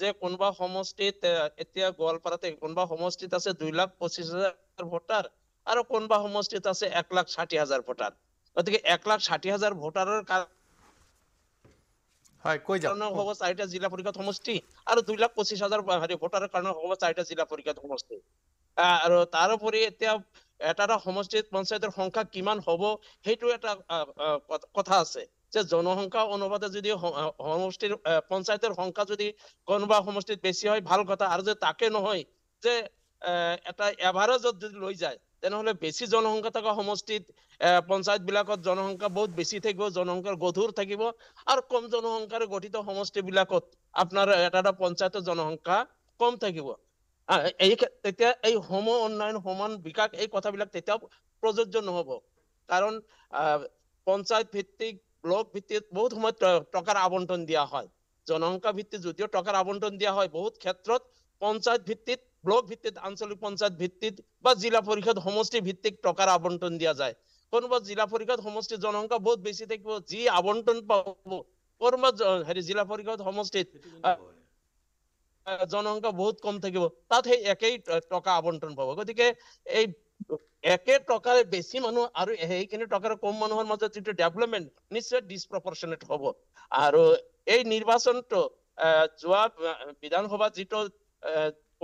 যে কোনোবা সমষ্টিত এতিয়া গোৱালপাৰাতে কোনোবা সমষ্টিত আছে দুই লাখ পঁচিছ হাজাৰ ভোটাৰ আৰু কোনোবা সমষ্টিত আছে এক লাখ ষাঠি হাজাৰ ভোটাৰ গতিকে এক লাখ ষাঠি হাজাৰ ভোটাৰৰ কাৰণে হ'ব চাৰিটা জিলা পৰিষদ সমষ্টি আৰু দুই লাখ পঁচিছ হাজাৰ হেৰি ভোটাৰৰ কাৰণে হ'ব চাৰিটা জিলা পৰিষদ সমষ্টি আৰু তাৰোপৰি এতিয়া এটা এটা সমষ্টিত পঞ্চায়তৰ সংখ্যা কিমান হ'ব সেইটো এটা কথা আছে যে জনসংখ্যা অনুপাতে যদি সমষ্টিৰ পঞ্চায়তৰ সংখ্যা যদি কোনোবা সমষ্টিত বেছি হয় ভাল কথা আৰু যে তাকে নহয় যে এটা এভাৰেজত যদি লৈ যায় তেনেহ'লে বেছি জনসংখ্যা থকা সমষ্টিত পঞ্চায়তবিলাকত জনসংখ্যা বহুত বেছি থাকিব জনসংখ্যাৰ গধুৰ থাকিব আৰু কম জনসংখ্যাৰে গঠিত সমষ্টিবিলাকত আপোনাৰ এটা এটা পঞ্চায়তৰ জনসংখ্যা কম থাকিব এই তেতিয়া এই সম উন্নয়ন সমান বিকাশ এই কথাবিলাক তেতিয়াও প্ৰযোজ্য নহ'ব কাৰণ পঞ্চায়ত ভিত্তিক ব্লক ভিত্তিত বহুত সময়ত টকাৰ আবণ্টন দিয়া হয় জনসংখ্যা ভিত্তিত যদিও টকাৰ আবণ্টন দিয়া হয় বহুত ক্ষেত্ৰত পঞ্চায়ত ভিত্তিত ব্লক ভিত্তিত আঞ্চলিক পঞ্চায়ত ভিত্তিত বা জিলা পৰিষদ সমষ্টি ভিত্তিক টকাৰ আবণ্টন দিয়া যায় কোনোবা জিলা পৰিষদ সমষ্টিৰ জনসংখ্যা বহুত বেছি থাকিব যি আবণ্টন পাব কোনোবা হেৰি জিলা পৰিষদ সমষ্টিত জনসংখ্যা বহুত কম থাকিব তাত সেই একেই টকা আবণ্টন পাব গতিকে এই একে টকাৰে বেছি মানুহ আৰু সেইখিনি টকাৰে কম মানুহৰ মাজত যিটো ডেভলপমেণ্ট নিশ্চয় ডিছপ্ৰপৰচনেট হ'ব আৰু এই নিৰ্বাচনটো যোৱা বিধানসভাত যিটো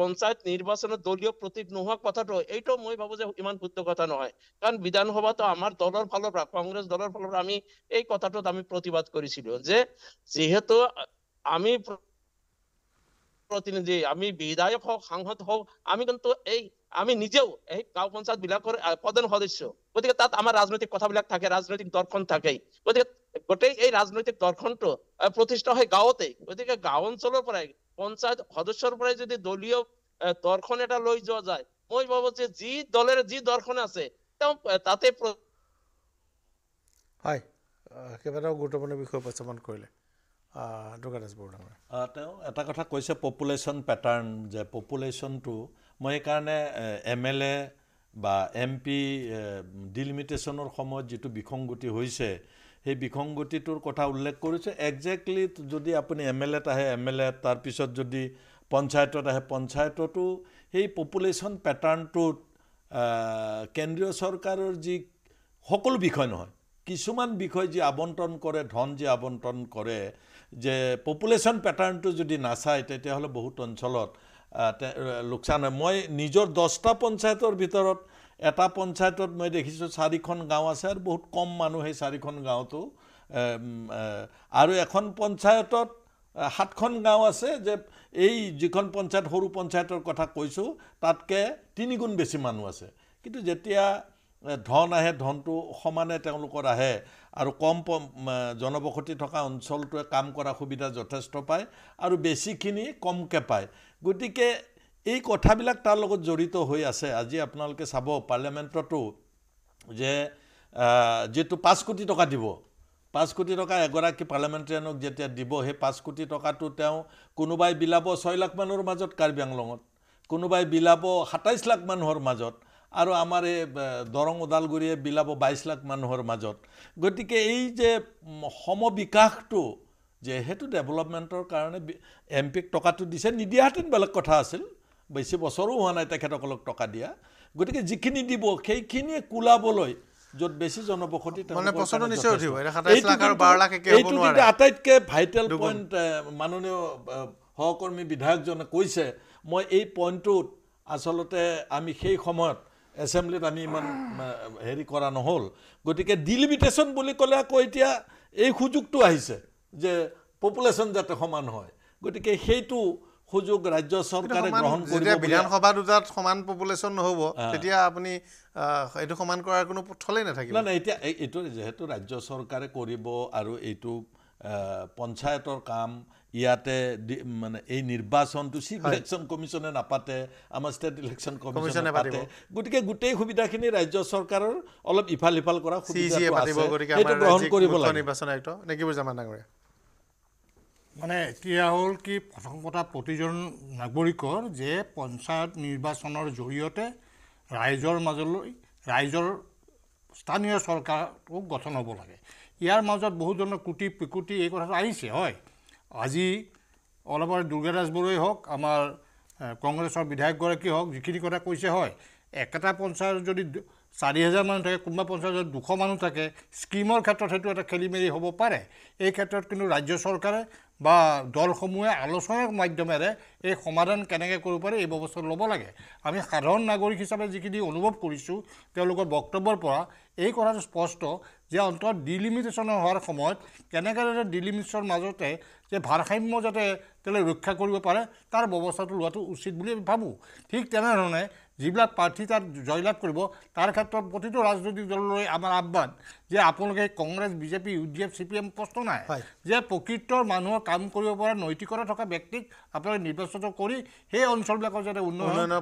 পঞ্চায়ত নিৰ্বাচনত দলীয় প্ৰতীক নোহোৱা কথাটো এইটো মই ভাবোঁ যে ইমান শুদ্ধ কথা নহয় কাৰণ বিধানসভাতো আমাৰ দলৰ ফালৰ পৰা কংগ্ৰেছ দলৰ ফালৰ পৰা আমি এই কথাটোত আমি প্ৰতিবাদ কৰিছিলোঁ যে যিহেতু আমি প্ৰতিনিধি আমি বিধায়ক হওক সাংসদ হওক আমি কিন্তু এই আমি নিজেও এই গাঁও পঞ্চায়ত বিলাকৰ প্ৰধান সদস্য গতিকে তাত আমাৰ ৰাজনৈতিক কথাবিলাক থাকে ৰাজনৈতিক দৰ্শন থাকে গতিকে গোটেই এই ৰাজনৈতিক দৰ্শনটো প্ৰতিষ্ঠা হয় গাঁৱতে গতিকে গাঁও অঞ্চলৰ পৰাই পঞ্চায়ত সদস্যৰ পৰাই যদি দলীয় দৰ্শন এটা লৈ যোৱা যায় মই ভাবো যে যি দলেৰে যি দৰ্শন আছে তেওঁ তাতে হয় কেইবাটাও গুৰুত্বপূৰ্ণ বিষয় উপস্থাপন কৰিলে দুৰ্গাদাস তেওঁ এটা কথা কৈছে পপুলেশ্যন পেটাৰ্ণ যে পপুলেশ্যনটো মই সেইকাৰণে এম এল এ বা এম পি ডিলিমিটেশ্যনৰ সময়ত যিটো বিসংগতি হৈছে সেই বিসংগতিটোৰ কথা উল্লেখ কৰিছোঁ একজেক্টলি যদি আপুনি এম এল এত আহে এম এল এ তাৰপিছত যদি পঞ্চায়তত আহে পঞ্চায়ততো সেই পপুলেশ্যন পেটাৰ্ণটোত কেন্দ্ৰীয় চৰকাৰৰ যি সকলো বিষয় নহয় কিছুমান বিষয় যি আৱণ্টন কৰে ধন যি আৱণ্টন কৰে যে পপুলেশ্যন পেটাৰ্ণটো যদি নাচায় তেতিয়াহ'লে বহুত অঞ্চলত লোকচান হয় মই নিজৰ দহটা পঞ্চায়তৰ ভিতৰত এটা পঞ্চায়তত মই দেখিছোঁ চাৰিখন গাঁও আছে আৰু বহুত কম মানুহ সেই চাৰিখন গাঁৱতো আৰু এখন পঞ্চায়তত সাতখন গাঁও আছে যে এই যিখন পঞ্চায়ত সৰু পঞ্চায়তৰ কথা কৈছোঁ তাতকৈ তিনিগুণ বেছি মানুহ আছে কিন্তু যেতিয়া ধন আহে ধনটো সমানে তেওঁলোকৰ আহে আৰু কম জনবসতি থকা অঞ্চলটোৱে কাম কৰা সুবিধা যথেষ্ট পায় আৰু বেছিখিনি কমকৈ পায় গতিকে এই কথাবিলাক তাৰ লগত জড়িত হৈ আছে আজি আপোনালোকে চাব পাৰ্লিয়ামেণ্টতো যে যিটো পাঁচ কোটি টকা দিব পাঁচ কোটি টকা এগৰাকী পাৰ্লিয়ামেণ্টেৰিয়ানক যেতিয়া দিব সেই পাঁচ কোটি টকাটো তেওঁ কোনোবাই বিলাব ছয় লাখ মানুহৰ মাজত কাৰ্বি আংলঙত কোনোবাই বিলাব সাতাইছ লাখ মানুহৰ মাজত আৰু আমাৰ এই দৰং ওদালগুৰিয়ে বিলাব বাইছ লাখ মানুহৰ মাজত গতিকে এই যে সমবিকাশটো যে সেইটো ডেভেলপমেণ্টৰ কাৰণে এম পিক টকাটো দিছে নিদিয়াহেঁতেন বেলেগ কথা আছিল বেছি বছৰো হোৱা নাই তেখেতসকলক টকা দিয়া গতিকে যিখিনি দিব সেইখিনিয়ে কোলাবলৈ য'ত বেছি জনবসতি এইটো কিন্তু আটাইতকৈ ভাইটেল পইণ্ট মাননীয় সহকৰ্মী বিধায়কজনে কৈছে মই এই পইণ্টটোত আচলতে আমি সেই সময়ত এছেম্বলিত আমি ইমান হেৰি কৰা নহ'ল গতিকে ডিলিমিটেশ্যন বুলি ক'লে আকৌ এতিয়া এই সুযোগটো আহিছে যে পপুলেশ্যন যাতে সমান হয় গতিকে সেইটো সুযোগ ৰাজ্য চৰকাৰে গ্ৰহণ কৰিব বিধানসভা দুটাত সমান পপুলেশ্যন নহ'ব তেতিয়া আপুনি এইটো সমান কৰাৰ কোনো থলেই নাথাকিব নাই এতিয়া এইটো যিহেতু ৰাজ্য চৰকাৰে কৰিব আৰু এইটো পঞ্চায়তৰ কাম ইয়াতে মানে এই নিৰ্বাচনটো চিফ ইলেকশ্যন কমিশ্যনে নাপাতে আমাৰ ষ্টেট ইলেকশ্যন কমিশ্যনে পাতে গতিকে গোটেই সুবিধাখিনি ৰাজ্য চৰকাৰৰ অলপ ইফাল সিফাল কৰা সুবিধা নিৰ্বাচন আয়ুক্ত নে কি বুজামান ডাঙৰীয়া মানে এতিয়া হ'ল কি প্ৰথম কথা প্ৰতিজন নাগৰিকৰ যে পঞ্চায়ত নিৰ্বাচনৰ জৰিয়তে ৰাইজৰ মাজলৈ ৰাইজৰ স্থানীয় চৰকাৰটো গঠন হ'ব লাগে ইয়াৰ মাজত বহু ধৰণৰ কুটি পিকুটি এই কথাটো আহিছে হয় আজি অলপতে দুৰ্গাদাস বৰুৱাই হওক আমাৰ কংগ্ৰেছৰ বিধায়কগৰাকী হওক যিখিনি কথা কৈছে হয় একেটা পঞ্চায়ত যদি চাৰি হাজাৰ মানুহ থাকে কোনোবা পঞ্চায়ত যদি দুশ মানুহ থাকে স্কীমৰ ক্ষেত্ৰত সেইটো এটা খেলি মেলি হ'ব পাৰে এই ক্ষেত্ৰত কিন্তু ৰাজ্য চৰকাৰে বা দলসমূহে আলোচনাৰ মাধ্যমেৰে এই সমাধান কেনেকৈ কৰিব পাৰে এই ব্যৱস্থা ল'ব লাগে আমি সাধাৰণ নাগৰিক হিচাপে যিখিনি অনুভৱ কৰিছোঁ তেওঁলোকৰ বক্তব্যৰ পৰা এই কথাটো স্পষ্ট যে অন্তত ডিলিমিটেশ্যনৰ হোৱাৰ সময়ত কেনেকৈ ডিলিমিটেশ্যনৰ মাজতে যে ভাৰসাম্য যাতে তেওঁলোকে ৰক্ষা কৰিব পাৰে তাৰ ব্যৱস্থাটো লোৱাটো উচিত বুলি আমি ভাবোঁ ঠিক তেনেধৰণে যিবিলাক প্ৰাৰ্থী তাত জয়লাভ কৰিব তাৰ ক্ষেত্ৰত প্ৰতিটো ৰাজনৈতিক দললৈ আমাৰ আহ্বান যে আপোনালোকে Congress BJP U D F C P M প্ৰশ্ন নাই যে প্ৰকৃতৰ মানুহৰ কাম কৰিব পৰা নৈতিকতা থকা ব্যক্তিক আপোনালোকে নিৰ্বাচিত কৰি সেই অঞ্চলবিলাকৰ যাতে উন্নয়নৰ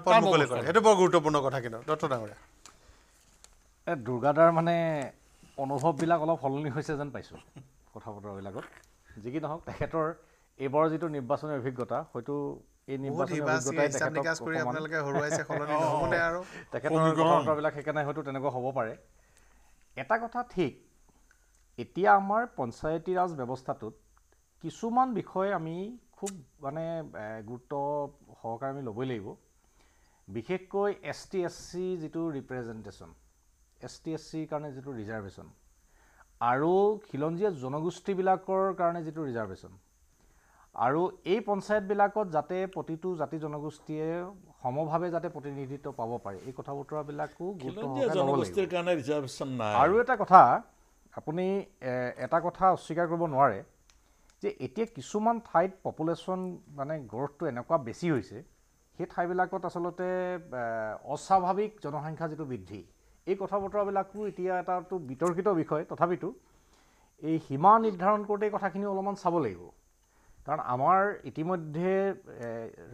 বৰ গুৰুত্বপূৰ্ণ কথা কিন্তু দুৰ্গাদাৰ মানে অনুভৱবিলাক অলপ সলনি হৈছে যেন পাইছোঁ কথা বতৰাবিলাকত যি কি নহওক তেখেতৰ এইবাৰ যিটো নিৰ্বাচনী অভিজ্ঞতা হয়তো এই নিৰ্বাচনী সেইকাৰণে হয়তো তেনেকুৱা হ'ব পাৰে এটা কথা ঠিক এতিয়া আমাৰ পঞ্চায়তী ৰাজ ব্যৱস্থাটোত কিছুমান বিষয় আমি খুব মানে গুৰুত্ব সহকাৰে আমি ল'বই লাগিব বিশেষকৈ এছ টি এছ চি যিটো ৰিপ্ৰেজেণ্টেশ্যন এছ টি এছ চিৰ কাৰণে যিটো ৰিজাৰ্ভেশ্যন আৰু খিলঞ্জীয়া জনগোষ্ঠীবিলাকৰ কাৰণে যিটো ৰিজাৰ্ভেশ্যন আৰু এই পঞ্চায়তবিলাকত যাতে প্ৰতিটো জাতি জনগোষ্ঠীয়ে সমভাৱে যাতে প্ৰতিনিধিত্ব পাব পাৰে এই কথা বতৰাবিলাকো আৰু এটা কথা আপুনি এটা কথা অস্বীকাৰ কৰিব নোৱাৰে যে এতিয়া কিছুমান ঠাইত পপুলেশ্যন মানে গ্ৰ'থটো এনেকুৱা বেছি হৈছে সেই ঠাইবিলাকত আচলতে অস্বাভাৱিক জনসংখ্যা যিটো বৃদ্ধি এই কথা বতৰাবিলাকো এতিয়া এটাতো বিতৰ্কিত বিষয় তথাপিতো এই সীমা নিৰ্ধাৰণ কৰোঁতে এই কথাখিনি অলপমান চাব লাগিব কাৰণ আমাৰ ইতিমধ্যে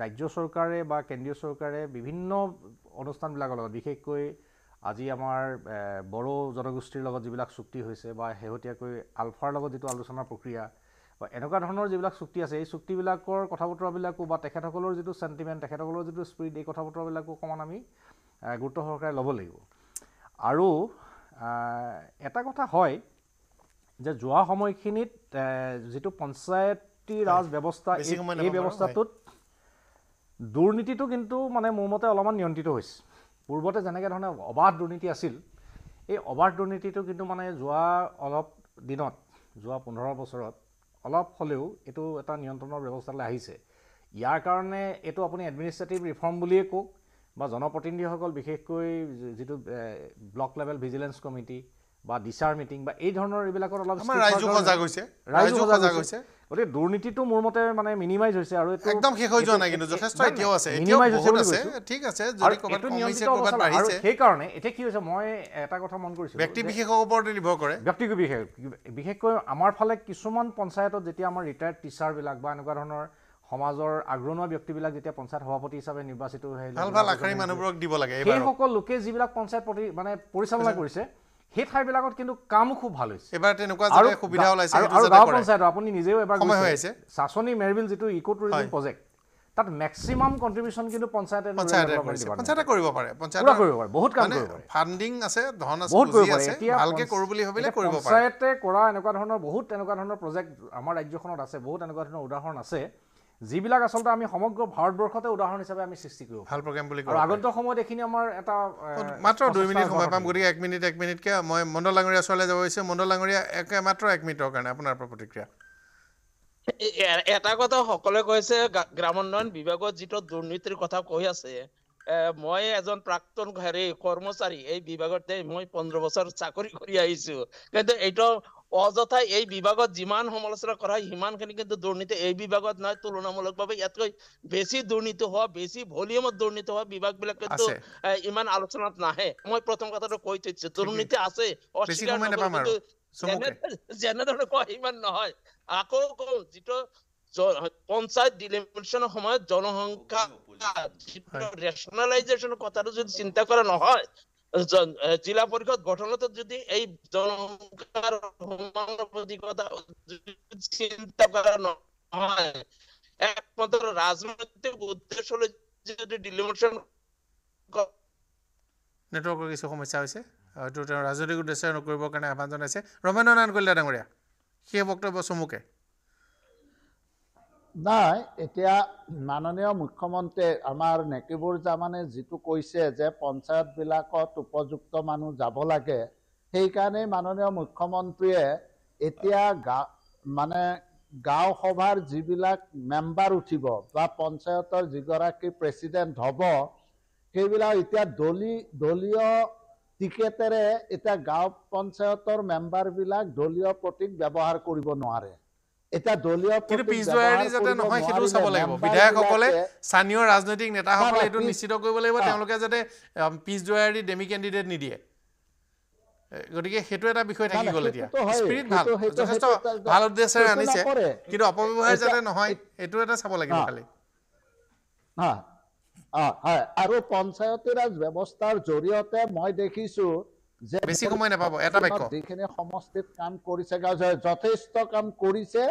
ৰাজ্য চৰকাৰে বা কেন্দ্ৰীয় চৰকাৰে বিভিন্ন অনুষ্ঠানবিলাকৰ লগত বিশেষকৈ আজি আমাৰ বড়ো জনগোষ্ঠীৰ লগত যিবিলাক চুক্তি হৈছে বা শেহতীয়াকৈ আলফাৰ লগত যিটো আলোচনা প্ৰক্ৰিয়া বা এনেকুৱা ধৰণৰ যিবিলাক চুক্তি আছে এই চুক্তিবিলাকৰ কথা বতৰাবিলাকো বা তেখেতসকলৰ যিটো চেণ্টিমেণ্ট তেখেতসকলৰ যিটো স্পিৰিট এই কথা বতৰাবিলাকো অকণমান আমি গুৰুত্ব সহকাৰে ল'ব লাগিব আৰু এটা কথা হয় যে যোৱা সময়খিনিত যিটো পঞ্চায়ত ৰাজ ব্যৱস্থা এই ব্যৱস্থাটোত দুৰ্নীতিটো কিন্তু মানে মোৰ মতে অলপমান নিয়ন্ত্ৰিত হৈছে পূৰ্বতে যেনেকৈ ধৰণে অবাধ দুৰ্নীতি আছিল এই অবাধ দুৰ্নীতিটো কিন্তু মানে যোৱা অলপ দিনত যোৱা পোন্ধৰ বছৰত অলপ হ'লেও এইটো এটা নিয়ন্ত্ৰণৰ ব্যৱস্থালৈ আহিছে ইয়াৰ কাৰণে এইটো আপুনি এডমিনিষ্ট্ৰেটিভ ৰিফৰ্ম বুলিয়ে কওক বা জনপ্ৰতিনিধিসকল বিশেষকৈ যিটো ব্লক লেভেল ভিজিলেঞ্চ কমিটি বা ডিচাৰ মিটিং বা এই ধৰণৰ এইবিলাকত অলপ গতিকে দুৰ্নীতিটো মোৰ মতে মানে মিনিমাইজ হৈছে আৰু সেইকাৰণে এতিয়া কি হৈছে মই এটা কথা মন কৰিছোঁ ব্যক্তি বিশেষৰ ওপৰতে নিৰ্ভৰ কৰে ব্যক্তি বিশেষ বিশেষকৈ আমাৰ ফালে কিছুমান পঞ্চায়তত যেতিয়া আমাৰ ৰিটায়াৰ্ড টিচাৰবিলাক বা এনেকুৱা ধৰণৰ সমাজৰ আগ্ৰণুৱা ব্যক্তিবিলাক যেতিয়া পঞ্চায়ত সভাপতি হিচাপে নিৰ্বাচিত হৈ ভাল ভাল আগশাৰী মানুহবোৰক দিব লাগে সেইসকল লোকে যিবিলাক পঞ্চায়ত মানে পৰিচালনা কৰিছে সেই ঠাইবিলাকত কিন্তু কামো খুব ভাল হৈছে এবাৰ তেনেকুৱা আৰু সুবিধা ওলাইছে আৰু গাঁও পঞ্চায়তত আপুনি নিজেও এবাৰ সময় হৈ আছে চাচনি মেৰবিল যিটো ইক' টুৰিজিম প্ৰজেক্ট তাত মেক্সিমাম কণ্ট্ৰিবিউচন কিন্তু পঞ্চায়তে পঞ্চায়তে কৰিব পাৰে পঞ্চায়তে কৰিব পাৰে বহুত কাম কৰিব পাৰে ফাণ্ডিং আছে ধন আছে বহুত কৰিব পাৰে এতিয়া ভালকে কৰোঁ বুলি ভাবিলে কৰিব পাৰে পঞ্চায়তে কৰা এনেকুৱা ধৰণৰ বহুত তেনেকুৱা ধৰণৰ প্ৰজেক্ট আমাৰ ৰাজ্যখনত আছে বহুত এনেকুৱা ধৰণৰ উদাহৰণ আছে যিবিলাক আচলতে আমি সমগ্ৰ ভাৰতবৰ্ষতে উদাহৰণ হিসাবে আমি সৃষ্টি কৰিব ভাল প্ৰোগ্ৰাম বলি আৰু আগন্তুক সময়ত এখিনি আমাৰ এটা মাত্ৰ দুই মিনিট সময় পাম গৰি এক মিনিট এক মিনিট মই মণ্ডল লাঙৰিয়া চলে যাব হৈছে মণ্ডল লাঙৰিয়া এক মাত্ৰ এক মিনিটৰ কাৰণে আপোনাৰ প্ৰতিক্ৰিয়া এটা কথা সকলোৱে কৈছে গ্ৰামোন্নয়ন বিভাগত যিটো দুৰ্নীতিৰ কথা কৈ আছে মই এজন প্ৰাক্তন হেৰি কৰ্মচাৰী এই বিভাগতে মই পোন্ধৰ বছৰ চাকৰি কৰি আহিছো কিন্তু এইটো অযথা এই বিভাগত যিমান সমালোচনা কৰা হয় সিমানখিনি কিন্তু দুৰ্নীতি এই বিভাগত নহয় তুলনামূলকভাৱে ইয়াতকৈ বেছি দুৰ্নীতি হোৱা বেছি ভলিউমত দুৰ্নীতি হোৱা বিভাগবিলাক কিন্তু ইমান আলোচনাত নাহে মই প্ৰথম কথাটো কৈ থৈছো দুৰ্নীতি আছে যেনেধৰণে কয় সিমান নহয় আকৌ কওঁ যিটো পঞ্চায়ত ডিলিমিনেশ্যনৰ সময়ত জনসংখ্যা ৰেচনেলাইজেশ্যনৰ কথাটো যদি চিন্তা কৰা নহয় জেলা পরিষদ গঠন হতো যদি এই জনকার চিন্তা করা হয় একমাত্র রাজনৈতিক উদ্দেশ্য হলো যদি ডিলিমিশন নেটৱৰ্কৰ কিছু সমস্যা হৈছে হয়তো তেওঁ ৰাজনৈতিক উদ্দেশ্য নকৰিবৰ কাৰণে আহ্বান জনাইছে ৰমেন্দ্ৰ নাৰায়ণ কলিতা ডাঙৰীয়া সেই বক্তব্য চমুকে নাই এতিয়া মাননীয় মুখ্যমন্ত্ৰীয়ে আমাৰ নেকিবোৰ জামানে যিটো কৈছে যে পঞ্চায়তবিলাকত উপযুক্ত মানুহ যাব লাগে সেইকাৰণেই মাননীয় মুখ্যমন্ত্ৰীয়ে এতিয়া গা মানে গাঁও সভাৰ যিবিলাক মেম্বাৰ উঠিব বা পঞ্চায়তৰ যিগৰাকী প্ৰেচিডেণ্ট হ'ব সেইবিলাক এতিয়া দলি দলীয় টিকেটেৰে এতিয়া গাঁও পঞ্চায়তৰ মেম্বাৰবিলাক দলীয় প্ৰতীক ব্যৱহাৰ কৰিব নোৱাৰে এটা দলীয় কিন্তু পিছদুৱাৰী যাতে নহয় সেইটো চাব লাগিব বিধায়কসকলে স্থানীয় ৰাজনৈতিক নেতাসকলে এইটো নিশ্চিত কৰিব লাগিব তেওঁলোকে যাতে পিছদুৱাৰী ডেমি কেণ্ডিডেট নিদিয়ে গতিকে সেইটো এটা বিষয় থাকি গ'ল এতিয়া ভাল উদ্দেশ্যে আনিছে কিন্তু অপব্যৱহাৰ যাতে নহয় সেইটো এটা চাব লাগিব খালি আৰু পঞ্চায়তী ৰাজ ব্যৱস্থাৰ জৰিয়তে মই দেখিছো যে বেছি সময় নাপাব এটা বাক্য যিখিনি সমষ্টিত কাম কৰিছে যথেষ্ট কাম কৰিছে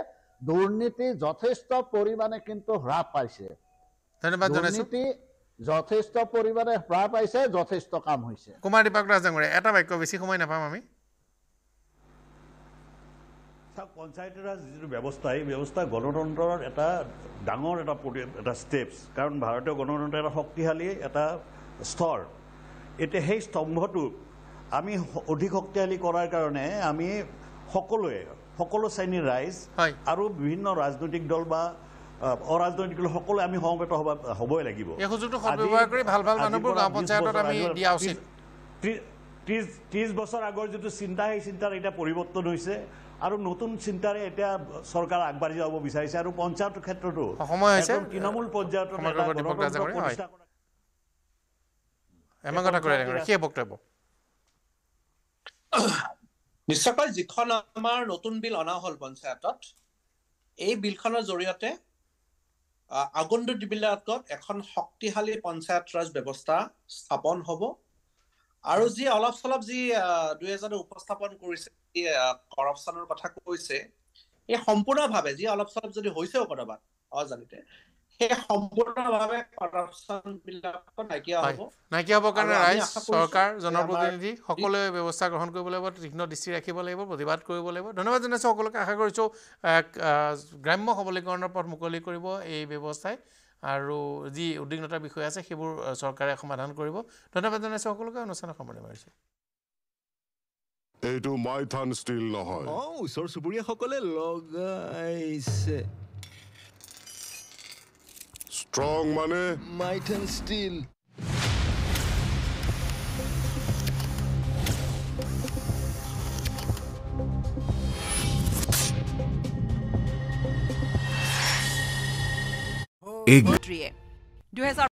দুর্নীতি যথেষ্ট পরিমাণে কিন্তু হ্রাস পাইছে ধন্যবাদ দুর্নীতি যথেষ্ট পরিমাণে হ্রাস পাইছে যথেষ্ট কাম হয়েছে কুমার দীপক রাজাঙ্গুড়ে এটা বাক্য বেশি সময় নাপাম আমি চাওক পঞ্চায়তী ৰাজ যিটো ব্যৱস্থা এই ব্যৱস্থা গণতন্ত্ৰৰ এটা ডাঙৰ এটা এটা ষ্টেপছ কাৰণ ভাৰতীয় গণতন্ত্ৰ এটা শক্তিশালী এটা স্তৰ এতিয়া সেই স্তম্ভটো আমি অধিক শক্তিশালী কৰাৰ কাৰণে আমি সকলোৱে সকলো শ্ৰেণীৰ ৰাইজ আৰু বিভিন্ন ৰাজনৈতিক দল বা অৰাজনৈতিক দল সকলোৱে আমি সমবেত হ'ব হ'বই লাগিব ত্ৰিছ বছৰ আগৰ যিটো চিন্তা সেই চিন্তাৰ এতিয়া পৰিৱৰ্তন হৈছে আৰু নতুন চিন্তাৰে এতিয়া চৰকাৰ আগবাঢ়ি যাব বিচাৰিছে আৰু পঞ্চায়ত ক্ষেত্ৰতো তৃণমূল পৰ্যায়ত নিশ্চয়কৈ যিখন আমাৰ নতুন বিল অনা হ'ল পঞ্চায়তত এই বিলখনৰ জৰিয়তে আগন্তুক দিবিলাকত এখন শক্তিশালী পঞ্চায়ত ৰাজ ব্যৱস্থা স্থাপন হ'ব আৰু যি অলপ চলপ যি দুই এজনে উপস্থাপন কৰিছে কৰপশ্যনৰ কথা কৈছে এই সম্পূৰ্ণভাৱে যি অলপ চলপ যদি হৈছেও ক'ৰবাত অজানিতে সেই নাইকিয়া হ'ব কাৰণে ৰাইজ চৰকাৰ জনপ্ৰতিনিধি সকলোৱে ব্যৱস্থা গ্ৰহণ কৰিব লাগিব তীক্ষ্ণ দৃষ্টি ৰাখিব লাগিব প্ৰতিবাদ কৰিব লাগিব ধন্যবাদ জনাইছোঁ সকলোকে আশা কৰিছোঁ গ্ৰাম্য সবলীকৰণৰ পথ মুকলি কৰিব এই ব্যৱস্থাই আৰু যি উদ্বিগ্নতাৰ বিষয় আছে সেইবোৰ চৰকাৰে সমাধান কৰিব ধন্যবাদ জনাইছোঁ সকলোকে অনুষ্ঠানৰ সামৰণি মাৰিছোঁ এইটো মাইথান ষ্টীল নহয় ওচৰ চুবুৰীয়াসকলে লগাইছে স্ট্রং মানে মাইট অ্যান্ড স্টিল एक 2000